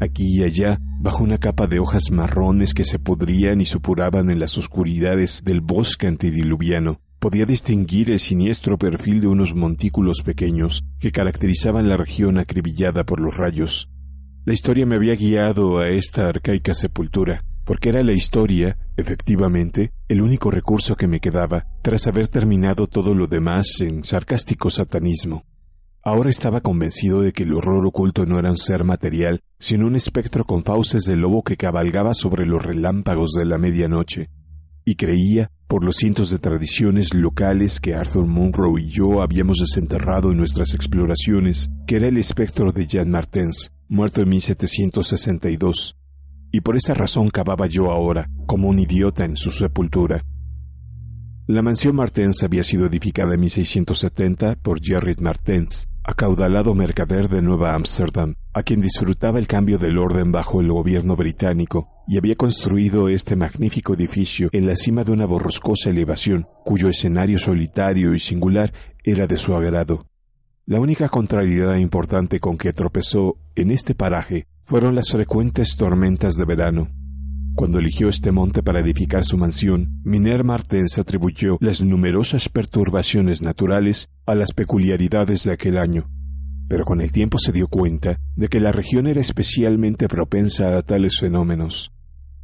Aquí y allá, bajo una capa de hojas marrones que se podrían y supuraban en las oscuridades del bosque antediluviano, podía distinguir el siniestro perfil de unos montículos pequeños que caracterizaban la región acribillada por los rayos. La historia me había guiado a esta arcaica sepultura, porque era la historia, efectivamente, el único recurso que me quedaba tras haber terminado todo lo demás en sarcástico satanismo. Ahora estaba convencido de que el horror oculto no era un ser material, sino un espectro con fauces de lobo que cabalgaba sobre los relámpagos de la medianoche, y creía, por los cientos de tradiciones locales que Arthur Munro y yo habíamos desenterrado en nuestras exploraciones, que era el espectro de Jan Martens, muerto en 1762, y por esa razón cavaba yo ahora, como un idiota, en su sepultura. La mansión Martens había sido edificada en 1670 por Gerrit Martens, acaudalado mercader de Nueva Ámsterdam, a quien disfrutaba el cambio del orden bajo el gobierno británico, y había construido este magnífico edificio en la cima de una borroscosa elevación, cuyo escenario solitario y singular era de su agrado. La única contrariedad importante con que tropezó en este paraje fueron las frecuentes tormentas de verano. Cuando eligió este monte para edificar su mansión, Miner Martens atribuyó las numerosas perturbaciones naturales a las peculiaridades de aquel año, pero con el tiempo se dio cuenta de que la región era especialmente propensa a tales fenómenos.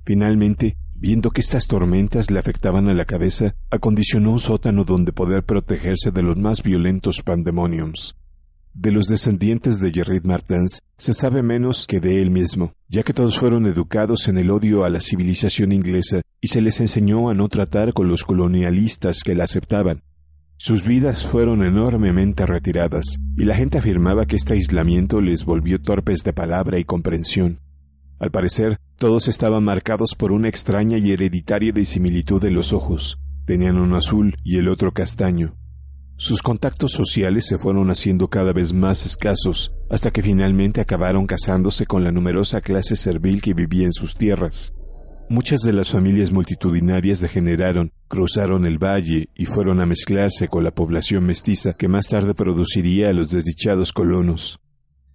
Finalmente, viendo que estas tormentas le afectaban a la cabeza, acondicionó un sótano donde poder protegerse de los más violentos pandemoniums. De los descendientes de Gerrit Martens se sabe menos que de él mismo, ya que todos fueron educados en el odio a la civilización inglesa y se les enseñó a no tratar con los colonialistas que la aceptaban. Sus vidas fueron enormemente retiradas, y la gente afirmaba que este aislamiento les volvió torpes de palabra y comprensión. Al parecer, todos estaban marcados por una extraña y hereditaria disimilitud de los ojos. Tenían uno azul y el otro castaño. Sus contactos sociales se fueron haciendo cada vez más escasos, hasta que finalmente acabaron casándose con la numerosa clase servil que vivía en sus tierras. Muchas de las familias multitudinarias degeneraron, cruzaron el valle y fueron a mezclarse con la población mestiza que más tarde produciría a los desdichados colonos.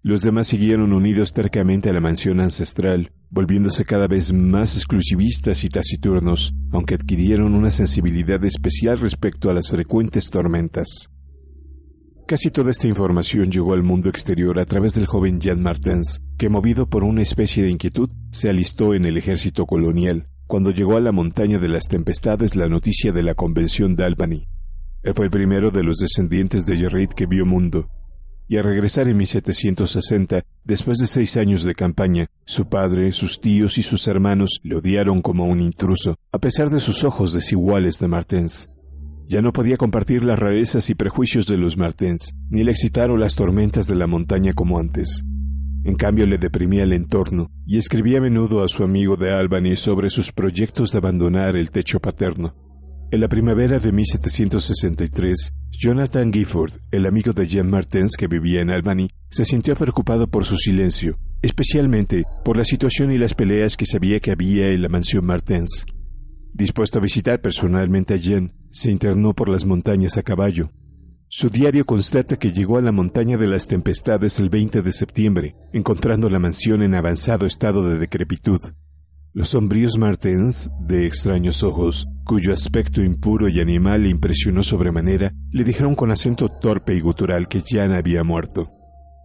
Los demás siguieron unidos tercamente a la mansión ancestral, volviéndose cada vez más exclusivistas y taciturnos, aunque adquirieron una sensibilidad especial respecto a las frecuentes tormentas. Casi toda esta información llegó al mundo exterior a través del joven Jan Martens, que movido por una especie de inquietud se alistó en el ejército colonial. Cuando llegó a la montaña de las tempestades la noticia de la convención de Albany, él fue el primero de los descendientes de Gerrit que vio mundo, y al regresar en 1760, después de seis años de campaña, su padre, sus tíos y sus hermanos le odiaron como un intruso, a pesar de sus ojos desiguales de Martens. Ya no podía compartir las rarezas y prejuicios de los Martens, ni le excitaron las tormentas de la montaña como antes. En cambio le deprimía el entorno, y escribía a menudo a su amigo de Albany sobre sus proyectos de abandonar el techo paterno. En la primavera de 1763, Jonathan Gifford, el amigo de Jean Martens que vivía en Albany, se sintió preocupado por su silencio, especialmente por la situación y las peleas que sabía que había en la mansión Martens. Dispuesto a visitar personalmente a Jean, se internó por las montañas a caballo. Su diario constata que llegó a la montaña de las tempestades el 20 de septiembre, encontrando la mansión en avanzado estado de decrepitud. Los sombríos Martens, de extraños ojos, cuyo aspecto impuro y animal le impresionó sobremanera, le dijeron con acento torpe y gutural que Jan había muerto.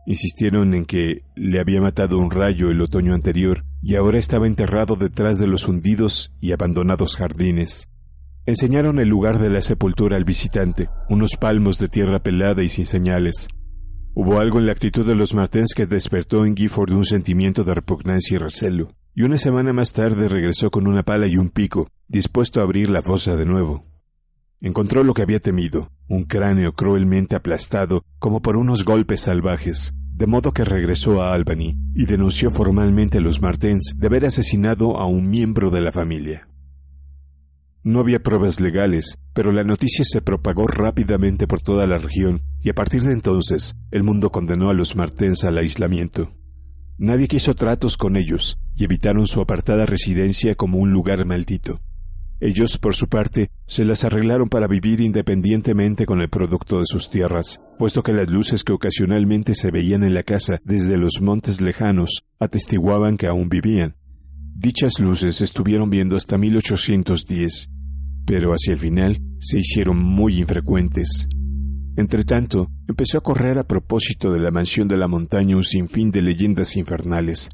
Insistieron en que le había matado un rayo el otoño anterior y ahora estaba enterrado detrás de los hundidos y abandonados jardines. Enseñaron el lugar de la sepultura al visitante, unos palmos de tierra pelada y sin señales. Hubo algo en la actitud de los Martens que despertó en Gifford un sentimiento de repugnancia y recelo y una semana más tarde regresó con una pala y un pico, dispuesto a abrir la fosa de nuevo. Encontró lo que había temido, un cráneo cruelmente aplastado como por unos golpes salvajes, de modo que regresó a Albany y denunció formalmente a los Martens de haber asesinado a un miembro de la familia. No había pruebas legales, pero la noticia se propagó rápidamente por toda la región y a partir de entonces el mundo condenó a los Martens al aislamiento. Nadie quiso tratos con ellos, y evitaron su apartada residencia como un lugar maldito. Ellos, por su parte, se las arreglaron para vivir independientemente con el producto de sus tierras, puesto que las luces que ocasionalmente se veían en la casa desde los montes lejanos atestiguaban que aún vivían. Dichas luces estuvieron viendo hasta 1810, pero hacia el final se hicieron muy infrecuentes. Entretanto, empezó a correr a propósito de la mansión de la montaña un sinfín de leyendas infernales,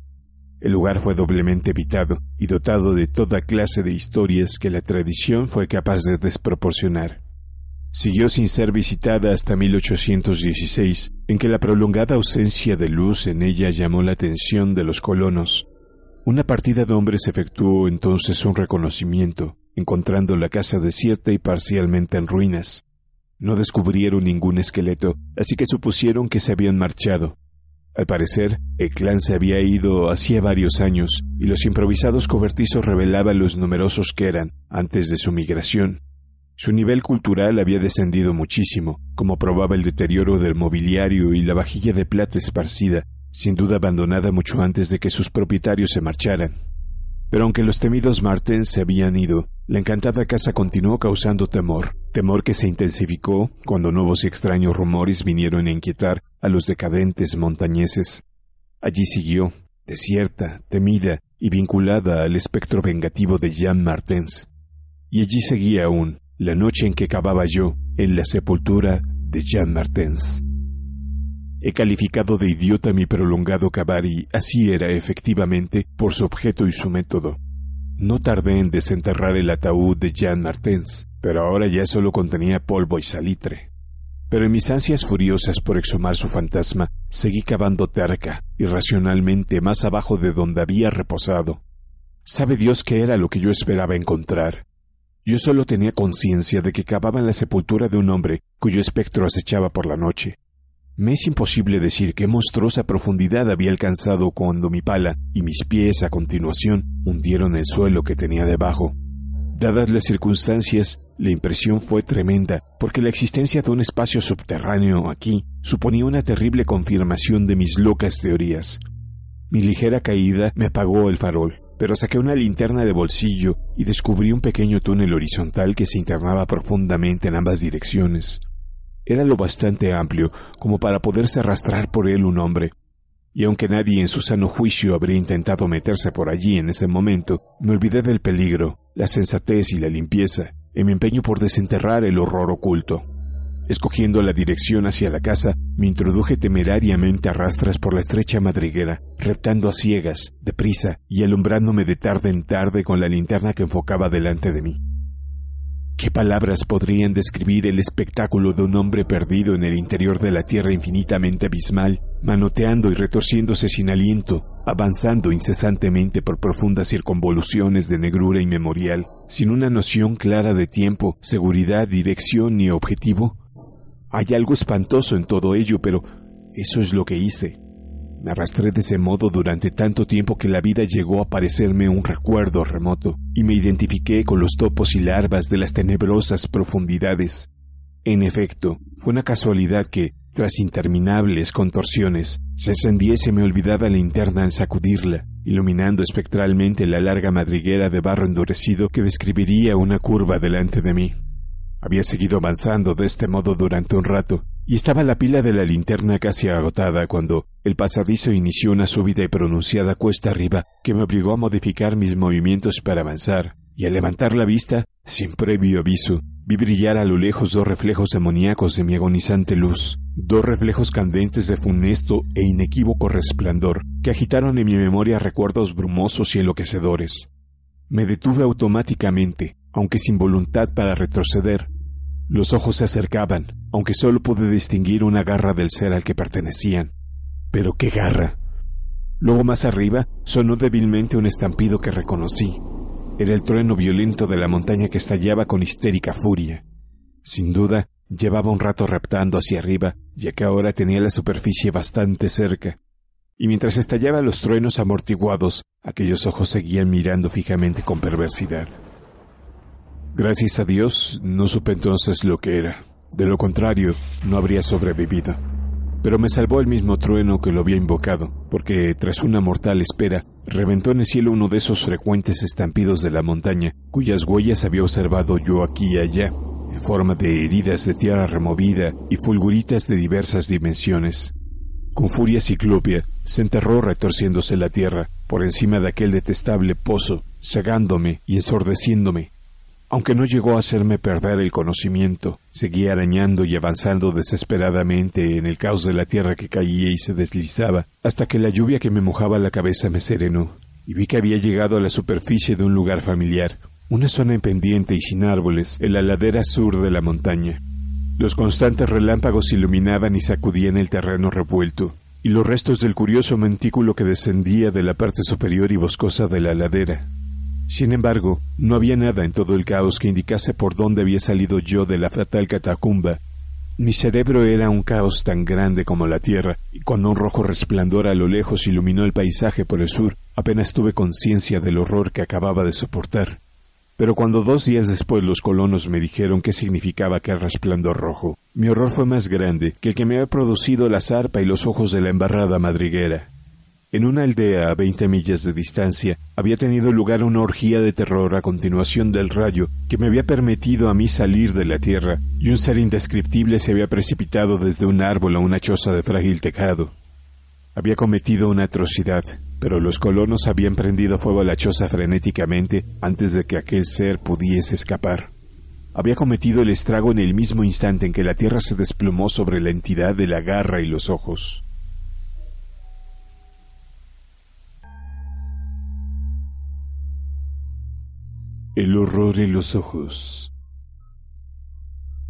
el lugar fue doblemente habitado y dotado de toda clase de historias que la tradición fue capaz de desproporcionar. Siguió sin ser visitada hasta 1816, en que la prolongada ausencia de luz en ella llamó la atención de los colonos. Una partida de hombres efectuó entonces un reconocimiento, encontrando la casa desierta y parcialmente en ruinas. No descubrieron ningún esqueleto, así que supusieron que se habían marchado, al parecer, el clan se había ido hacía varios años y los improvisados cobertizos revelaban los numerosos que eran antes de su migración. Su nivel cultural había descendido muchísimo, como probaba el deterioro del mobiliario y la vajilla de plata esparcida, sin duda abandonada mucho antes de que sus propietarios se marcharan. Pero aunque los temidos Martens se habían ido, la encantada casa continuó causando temor, temor que se intensificó cuando nuevos y extraños rumores vinieron a inquietar a los decadentes montañeses. Allí siguió, desierta, temida y vinculada al espectro vengativo de Jean Martens. Y allí seguía aún, la noche en que cavaba yo, en la sepultura de Jean Martens. He calificado de idiota mi prolongado cavar y así era efectivamente por su objeto y su método. No tardé en desenterrar el ataúd de Jean Martens, pero ahora ya solo contenía polvo y salitre. Pero en mis ansias furiosas por exhumar su fantasma, seguí cavando terca, irracionalmente, más abajo de donde había reposado. Sabe Dios qué era lo que yo esperaba encontrar. Yo solo tenía conciencia de que cavaba en la sepultura de un hombre cuyo espectro acechaba por la noche, me es imposible decir qué monstruosa profundidad había alcanzado cuando mi pala y mis pies a continuación hundieron el suelo que tenía debajo. Dadas las circunstancias, la impresión fue tremenda, porque la existencia de un espacio subterráneo aquí suponía una terrible confirmación de mis locas teorías. Mi ligera caída me apagó el farol, pero saqué una linterna de bolsillo y descubrí un pequeño túnel horizontal que se internaba profundamente en ambas direcciones era lo bastante amplio como para poderse arrastrar por él un hombre. Y aunque nadie en su sano juicio habría intentado meterse por allí en ese momento, me olvidé del peligro, la sensatez y la limpieza, en mi empeño por desenterrar el horror oculto. Escogiendo la dirección hacia la casa, me introduje temerariamente a rastras por la estrecha madriguera, reptando a ciegas, deprisa, y alumbrándome de tarde en tarde con la linterna que enfocaba delante de mí. ¿Qué palabras podrían describir el espectáculo de un hombre perdido en el interior de la tierra infinitamente abismal, manoteando y retorciéndose sin aliento, avanzando incesantemente por profundas circunvoluciones de negrura inmemorial, sin una noción clara de tiempo, seguridad, dirección ni objetivo? Hay algo espantoso en todo ello, pero eso es lo que hice. Me arrastré de ese modo durante tanto tiempo que la vida llegó a parecerme un recuerdo remoto, y me identifiqué con los topos y larvas de las tenebrosas profundidades. En efecto, fue una casualidad que, tras interminables contorsiones, se encendiese mi olvidada linterna al sacudirla, iluminando espectralmente la larga madriguera de barro endurecido que describiría una curva delante de mí. Había seguido avanzando de este modo durante un rato, y estaba la pila de la linterna casi agotada cuando, el pasadizo inició una súbita y pronunciada cuesta arriba que me obligó a modificar mis movimientos para avanzar, y al levantar la vista, sin previo aviso, vi brillar a lo lejos dos reflejos demoníacos de mi agonizante luz, dos reflejos candentes de funesto e inequívoco resplandor que agitaron en mi memoria recuerdos brumosos y enloquecedores. Me detuve automáticamente, aunque sin voluntad para retroceder. Los ojos se acercaban, aunque solo pude distinguir una garra del ser al que pertenecían pero qué garra. Luego más arriba sonó débilmente un estampido que reconocí. Era el trueno violento de la montaña que estallaba con histérica furia. Sin duda, llevaba un rato reptando hacia arriba, ya que ahora tenía la superficie bastante cerca. Y mientras estallaba los truenos amortiguados, aquellos ojos seguían mirando fijamente con perversidad. Gracias a Dios, no supe entonces lo que era. De lo contrario, no habría sobrevivido pero me salvó el mismo trueno que lo había invocado, porque tras una mortal espera, reventó en el cielo uno de esos frecuentes estampidos de la montaña, cuyas huellas había observado yo aquí y allá, en forma de heridas de tierra removida y fulguritas de diversas dimensiones. Con furia ciclopia, se enterró retorciéndose la tierra, por encima de aquel detestable pozo, cegándome y ensordeciéndome, aunque no llegó a hacerme perder el conocimiento, seguí arañando y avanzando desesperadamente en el caos de la tierra que caía y se deslizaba, hasta que la lluvia que me mojaba la cabeza me serenó, y vi que había llegado a la superficie de un lugar familiar, una zona en pendiente y sin árboles, en la ladera sur de la montaña. Los constantes relámpagos iluminaban y sacudían el terreno revuelto, y los restos del curioso montículo que descendía de la parte superior y boscosa de la ladera. Sin embargo, no había nada en todo el caos que indicase por dónde había salido yo de la fatal catacumba. Mi cerebro era un caos tan grande como la tierra, y cuando un rojo resplandor a lo lejos iluminó el paisaje por el sur, apenas tuve conciencia del horror que acababa de soportar. Pero cuando dos días después los colonos me dijeron qué significaba aquel resplandor rojo, mi horror fue más grande que el que me había producido la zarpa y los ojos de la embarrada madriguera. En una aldea a 20 millas de distancia había tenido lugar una orgía de terror a continuación del rayo que me había permitido a mí salir de la tierra, y un ser indescriptible se había precipitado desde un árbol a una choza de frágil tejado. Había cometido una atrocidad, pero los colonos habían prendido fuego a la choza frenéticamente antes de que aquel ser pudiese escapar. Había cometido el estrago en el mismo instante en que la tierra se desplomó sobre la entidad de la garra y los ojos. El horror en los ojos.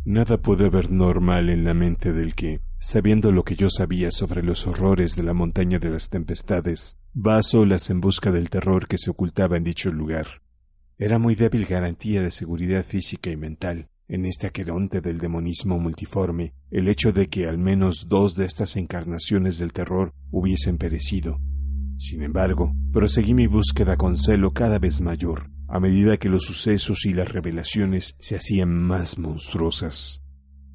Nada puede ver normal en la mente del que, sabiendo lo que yo sabía sobre los horrores de la montaña de las tempestades, va a solas en busca del terror que se ocultaba en dicho lugar. Era muy débil garantía de seguridad física y mental, en este aquedonte del demonismo multiforme, el hecho de que al menos dos de estas encarnaciones del terror hubiesen perecido. Sin embargo, proseguí mi búsqueda con celo cada vez mayor, a medida que los sucesos y las revelaciones se hacían más monstruosas.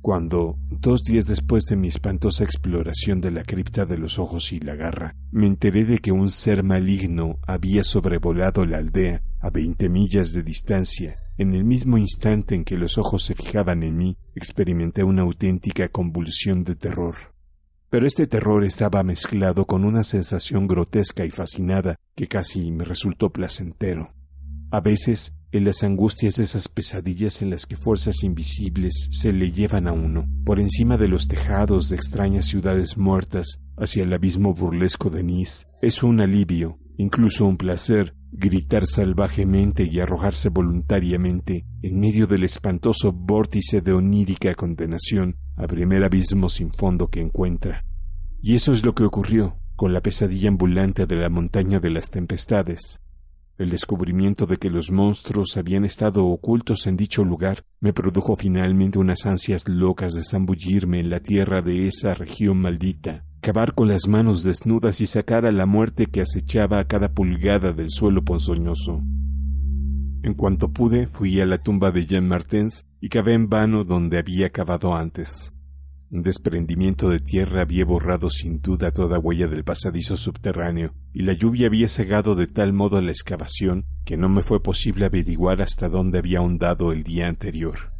Cuando, dos días después de mi espantosa exploración de la cripta de los ojos y la garra, me enteré de que un ser maligno había sobrevolado la aldea a veinte millas de distancia, en el mismo instante en que los ojos se fijaban en mí, experimenté una auténtica convulsión de terror. Pero este terror estaba mezclado con una sensación grotesca y fascinada que casi me resultó placentero. A veces, en las angustias de esas pesadillas en las que fuerzas invisibles se le llevan a uno, por encima de los tejados de extrañas ciudades muertas, hacia el abismo burlesco de Nice, es un alivio, incluso un placer, gritar salvajemente y arrojarse voluntariamente en medio del espantoso vórtice de onírica condenación a primer abismo sin fondo que encuentra. Y eso es lo que ocurrió con la pesadilla ambulante de la montaña de las tempestades. El descubrimiento de que los monstruos habían estado ocultos en dicho lugar me produjo finalmente unas ansias locas de zambullirme en la tierra de esa región maldita, cavar con las manos desnudas y sacar a la muerte que acechaba a cada pulgada del suelo ponzoñoso. En cuanto pude, fui a la tumba de Jean Martens y cavé en vano donde había cavado antes. Un desprendimiento de tierra había borrado sin duda toda huella del pasadizo subterráneo, y la lluvia había cegado de tal modo la excavación que no me fue posible averiguar hasta dónde había ahondado el día anterior.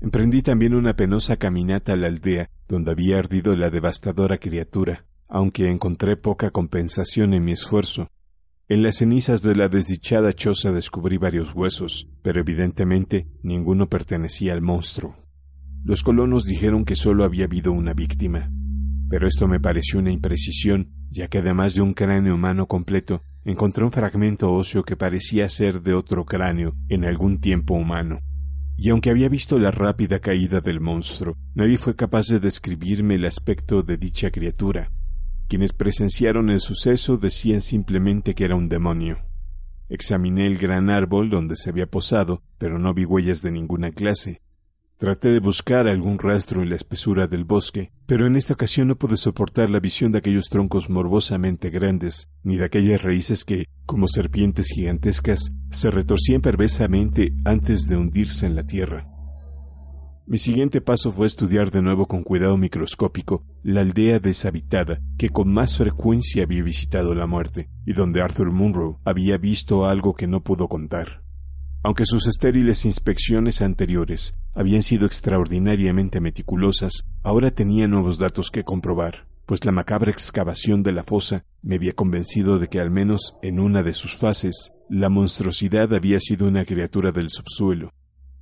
Emprendí también una penosa caminata a la aldea donde había ardido la devastadora criatura, aunque encontré poca compensación en mi esfuerzo. En las cenizas de la desdichada choza descubrí varios huesos, pero evidentemente ninguno pertenecía al monstruo. Los colonos dijeron que solo había habido una víctima, pero esto me pareció una imprecisión, ya que además de un cráneo humano completo, encontré un fragmento óseo que parecía ser de otro cráneo en algún tiempo humano. Y aunque había visto la rápida caída del monstruo, nadie fue capaz de describirme el aspecto de dicha criatura. Quienes presenciaron el suceso decían simplemente que era un demonio. Examiné el gran árbol donde se había posado, pero no vi huellas de ninguna clase, Traté de buscar algún rastro en la espesura del bosque, pero en esta ocasión no pude soportar la visión de aquellos troncos morbosamente grandes, ni de aquellas raíces que, como serpientes gigantescas, se retorcían perversamente antes de hundirse en la tierra. Mi siguiente paso fue estudiar de nuevo con cuidado microscópico la aldea deshabitada que con más frecuencia había visitado la muerte, y donde Arthur Munro había visto algo que no pudo contar. Aunque sus estériles inspecciones anteriores habían sido extraordinariamente meticulosas, ahora tenía nuevos datos que comprobar, pues la macabra excavación de la fosa me había convencido de que al menos en una de sus fases la monstruosidad había sido una criatura del subsuelo.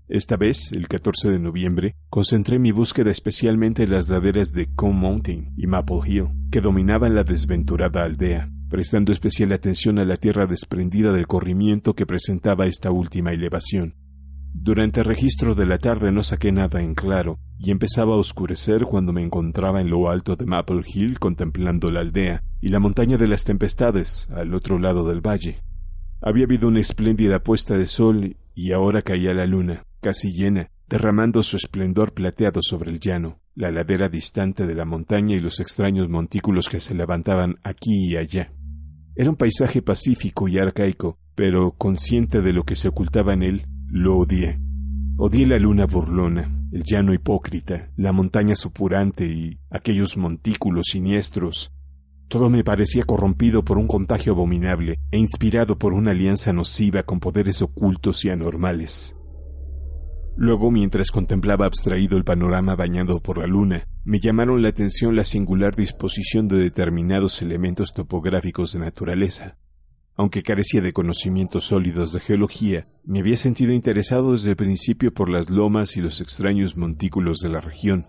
Esta vez, el 14 de noviembre, concentré mi búsqueda especialmente en las laderas de Cone Mountain y Maple Hill, que dominaban la desventurada aldea prestando especial atención a la tierra desprendida del corrimiento que presentaba esta última elevación. Durante el registro de la tarde no saqué nada en claro, y empezaba a oscurecer cuando me encontraba en lo alto de Maple Hill contemplando la aldea y la montaña de las tempestades al otro lado del valle. Había habido una espléndida puesta de sol y ahora caía la luna, casi llena, derramando su esplendor plateado sobre el llano, la ladera distante de la montaña y los extraños montículos que se levantaban aquí y allá. Era un paisaje pacífico y arcaico, pero consciente de lo que se ocultaba en él, lo odié. Odié la luna burlona, el llano hipócrita, la montaña supurante y aquellos montículos siniestros. Todo me parecía corrompido por un contagio abominable e inspirado por una alianza nociva con poderes ocultos y anormales. Luego, mientras contemplaba abstraído el panorama bañado por la luna, me llamaron la atención la singular disposición de determinados elementos topográficos de naturaleza. Aunque carecía de conocimientos sólidos de geología, me había sentido interesado desde el principio por las lomas y los extraños montículos de la región.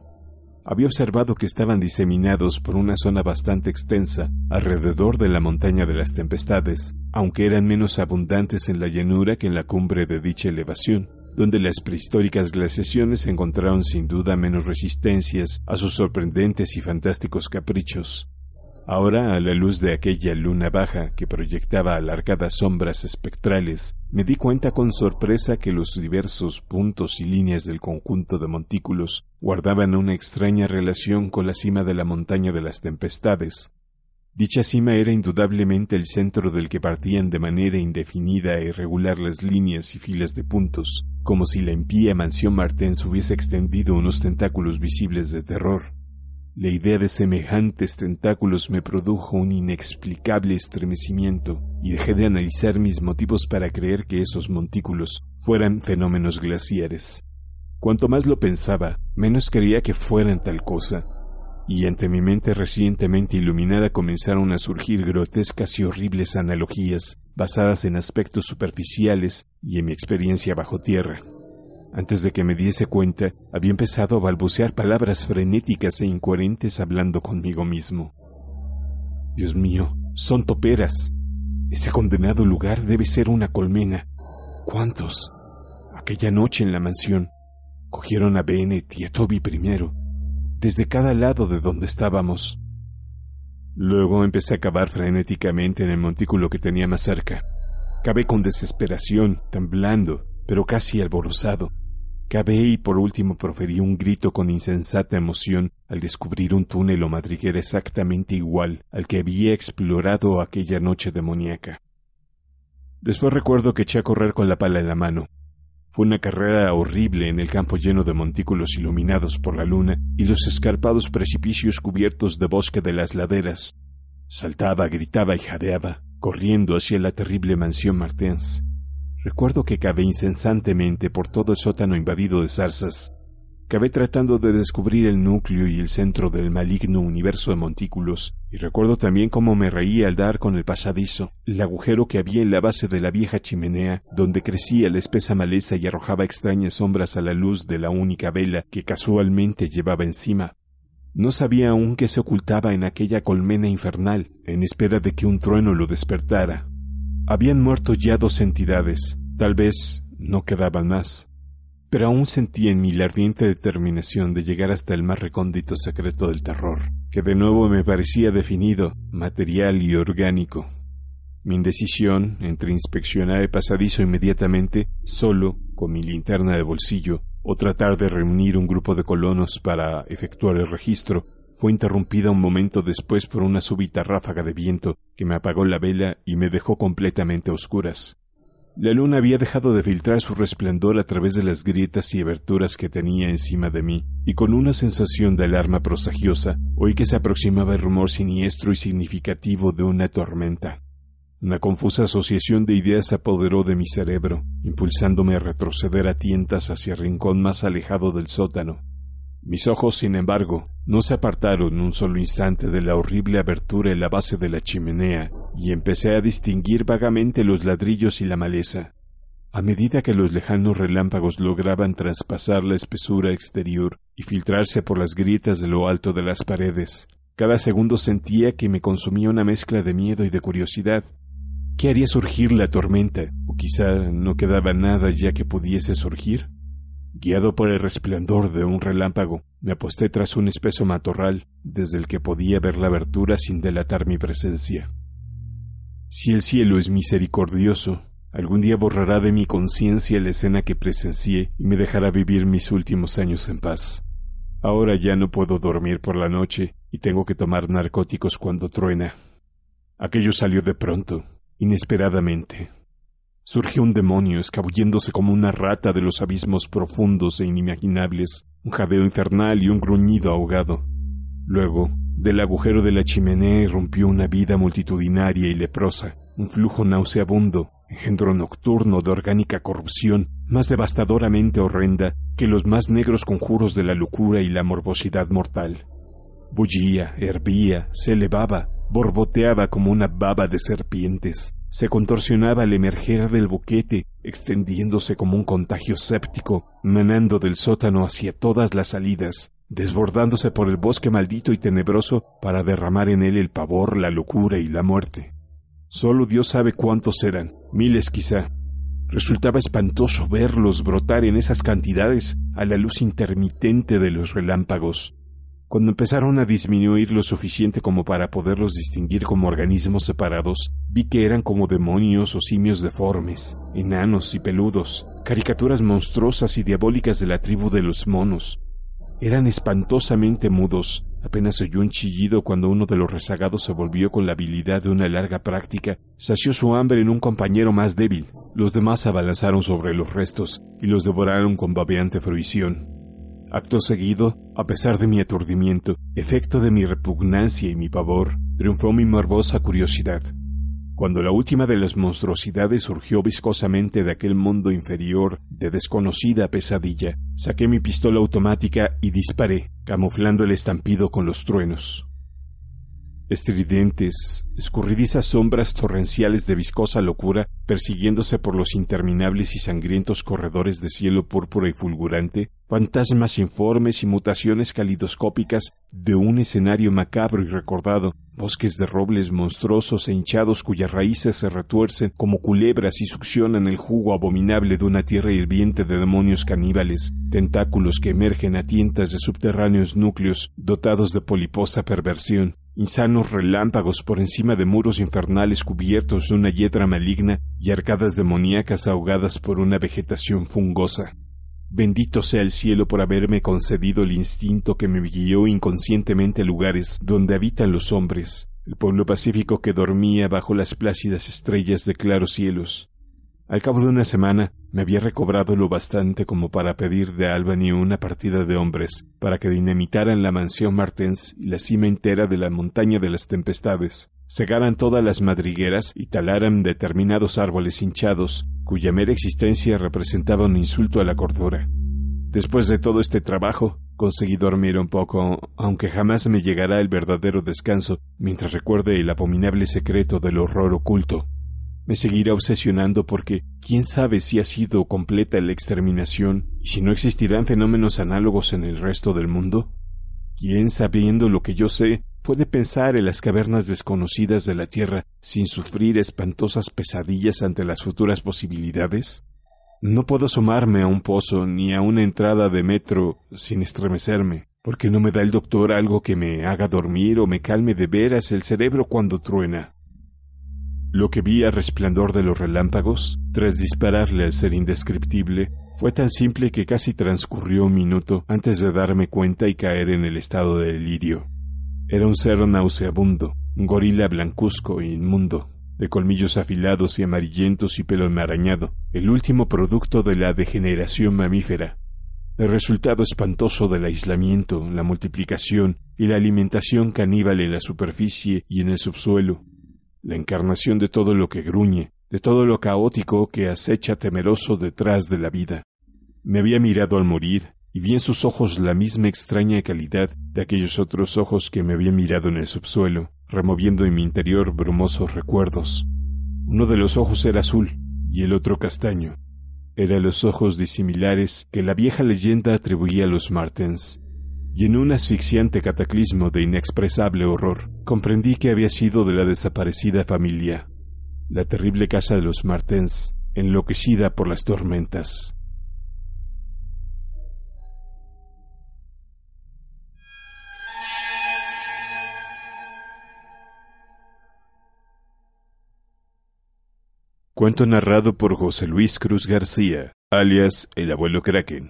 Había observado que estaban diseminados por una zona bastante extensa alrededor de la montaña de las tempestades, aunque eran menos abundantes en la llanura que en la cumbre de dicha elevación donde las prehistóricas glaciaciones encontraron sin duda menos resistencias a sus sorprendentes y fantásticos caprichos. Ahora, a la luz de aquella luna baja que proyectaba alargadas sombras espectrales, me di cuenta con sorpresa que los diversos puntos y líneas del conjunto de montículos guardaban una extraña relación con la cima de la montaña de las tempestades, Dicha cima era indudablemente el centro del que partían de manera indefinida e irregular las líneas y filas de puntos, como si la impía mansión Martens hubiese extendido unos tentáculos visibles de terror. La idea de semejantes tentáculos me produjo un inexplicable estremecimiento y dejé de analizar mis motivos para creer que esos montículos fueran fenómenos glaciares. Cuanto más lo pensaba, menos creía que fueran tal cosa, y ante mi mente recientemente iluminada comenzaron a surgir grotescas y horribles analogías basadas en aspectos superficiales y en mi experiencia bajo tierra. Antes de que me diese cuenta, había empezado a balbucear palabras frenéticas e incoherentes hablando conmigo mismo. Dios mío, son toperas. Ese condenado lugar debe ser una colmena. ¿Cuántos? Aquella noche en la mansión. Cogieron a Bennett y a Toby primero desde cada lado de donde estábamos. Luego empecé a cavar frenéticamente en el montículo que tenía más cerca. Cabé con desesperación, temblando, pero casi alborozado. Cabé y por último proferí un grito con insensata emoción al descubrir un túnel o madriguera exactamente igual al que había explorado aquella noche demoníaca. Después recuerdo que eché a correr con la pala en la mano, fue una carrera horrible en el campo lleno de montículos iluminados por la luna y los escarpados precipicios cubiertos de bosque de las laderas. Saltaba, gritaba y jadeaba, corriendo hacia la terrible mansión Martens. Recuerdo que cabé incesantemente por todo el sótano invadido de zarzas. Cabé tratando de descubrir el núcleo y el centro del maligno universo de montículos, y recuerdo también cómo me reía al dar con el pasadizo, el agujero que había en la base de la vieja chimenea, donde crecía la espesa maleza y arrojaba extrañas sombras a la luz de la única vela que casualmente llevaba encima. No sabía aún qué se ocultaba en aquella colmena infernal, en espera de que un trueno lo despertara. Habían muerto ya dos entidades, tal vez no quedaban más. Pero aún sentí en mí la ardiente determinación de llegar hasta el más recóndito secreto del terror que de nuevo me parecía definido, material y orgánico. Mi indecisión entre inspeccionar el pasadizo inmediatamente, solo, con mi linterna de bolsillo, o tratar de reunir un grupo de colonos para efectuar el registro, fue interrumpida un momento después por una súbita ráfaga de viento que me apagó la vela y me dejó completamente oscuras. La luna había dejado de filtrar su resplandor a través de las grietas y aberturas que tenía encima de mí, y con una sensación de alarma prosagiosa oí que se aproximaba el rumor siniestro y significativo de una tormenta. Una confusa asociación de ideas se apoderó de mi cerebro, impulsándome a retroceder a tientas hacia el rincón más alejado del sótano, mis ojos, sin embargo, no se apartaron un solo instante de la horrible abertura en la base de la chimenea, y empecé a distinguir vagamente los ladrillos y la maleza. A medida que los lejanos relámpagos lograban traspasar la espesura exterior y filtrarse por las grietas de lo alto de las paredes, cada segundo sentía que me consumía una mezcla de miedo y de curiosidad. ¿Qué haría surgir la tormenta? ¿O quizá no quedaba nada ya que pudiese surgir? Guiado por el resplandor de un relámpago, me aposté tras un espeso matorral desde el que podía ver la abertura sin delatar mi presencia. Si el cielo es misericordioso, algún día borrará de mi conciencia la escena que presencié y me dejará vivir mis últimos años en paz. Ahora ya no puedo dormir por la noche y tengo que tomar narcóticos cuando truena. Aquello salió de pronto, inesperadamente surgió un demonio escabulléndose como una rata de los abismos profundos e inimaginables, un jadeo infernal y un gruñido ahogado. Luego, del agujero de la chimenea irrumpió una vida multitudinaria y leprosa, un flujo nauseabundo, engendro nocturno de orgánica corrupción, más devastadoramente horrenda que los más negros conjuros de la locura y la morbosidad mortal. Bullía, hervía, se elevaba, borboteaba como una baba de serpientes, se contorsionaba la emerger del boquete, extendiéndose como un contagio séptico, manando del sótano hacia todas las salidas, desbordándose por el bosque maldito y tenebroso para derramar en él el pavor, la locura y la muerte. Solo Dios sabe cuántos eran, miles quizá. Resultaba espantoso verlos brotar en esas cantidades a la luz intermitente de los relámpagos, cuando empezaron a disminuir lo suficiente como para poderlos distinguir como organismos separados, vi que eran como demonios o simios deformes, enanos y peludos, caricaturas monstruosas y diabólicas de la tribu de los monos. Eran espantosamente mudos, apenas oyó un chillido cuando uno de los rezagados se volvió con la habilidad de una larga práctica, sació su hambre en un compañero más débil, los demás abalanzaron sobre los restos y los devoraron con babeante fruición. Acto seguido, a pesar de mi aturdimiento, efecto de mi repugnancia y mi pavor, triunfó mi morbosa curiosidad. Cuando la última de las monstruosidades surgió viscosamente de aquel mundo inferior de desconocida pesadilla, saqué mi pistola automática y disparé, camuflando el estampido con los truenos. Estridentes, escurridizas sombras torrenciales de viscosa locura persiguiéndose por los interminables y sangrientos corredores de cielo púrpura y fulgurante, fantasmas informes y mutaciones calidoscópicas de un escenario macabro y recordado, bosques de robles monstruosos e hinchados cuyas raíces se retuercen como culebras y succionan el jugo abominable de una tierra hirviente de demonios caníbales, tentáculos que emergen a tientas de subterráneos núcleos dotados de poliposa perversión, insanos relámpagos por encima de muros infernales cubiertos de una hiedra maligna y arcadas demoníacas ahogadas por una vegetación fungosa. Bendito sea el cielo por haberme concedido el instinto que me guió inconscientemente a lugares donde habitan los hombres, el pueblo pacífico que dormía bajo las plácidas estrellas de claros cielos, al cabo de una semana me había recobrado lo bastante como para pedir de Albany una partida de hombres para que dinamitaran la mansión Martens y la cima entera de la montaña de las tempestades, cegaran todas las madrigueras y talaran determinados árboles hinchados, cuya mera existencia representaba un insulto a la cordura. Después de todo este trabajo, conseguí dormir un poco, aunque jamás me llegará el verdadero descanso mientras recuerde el abominable secreto del horror oculto me seguirá obsesionando porque quién sabe si ha sido completa la exterminación y si no existirán fenómenos análogos en el resto del mundo. ¿Quién, sabiendo lo que yo sé, puede pensar en las cavernas desconocidas de la Tierra sin sufrir espantosas pesadillas ante las futuras posibilidades? No puedo asomarme a un pozo ni a una entrada de metro sin estremecerme, porque no me da el doctor algo que me haga dormir o me calme de veras el cerebro cuando truena. Lo que vi al resplandor de los relámpagos, tras dispararle al ser indescriptible, fue tan simple que casi transcurrió un minuto antes de darme cuenta y caer en el estado de delirio. Era un ser nauseabundo, un gorila blancuzco e inmundo, de colmillos afilados y amarillentos y pelo enmarañado, el último producto de la degeneración mamífera, el resultado espantoso del aislamiento, la multiplicación y la alimentación caníbal en la superficie y en el subsuelo, la encarnación de todo lo que gruñe, de todo lo caótico que acecha temeroso detrás de la vida. Me había mirado al morir, y vi en sus ojos la misma extraña calidad de aquellos otros ojos que me habían mirado en el subsuelo, removiendo en mi interior brumosos recuerdos. Uno de los ojos era azul y el otro castaño. Eran los ojos disimilares que la vieja leyenda atribuía a los Martens, y en un asfixiante cataclismo de inexpresable horror, comprendí que había sido de la desaparecida familia, la terrible casa de los Martens, enloquecida por las tormentas. Cuento narrado por José Luis Cruz García, alias El Abuelo Kraken.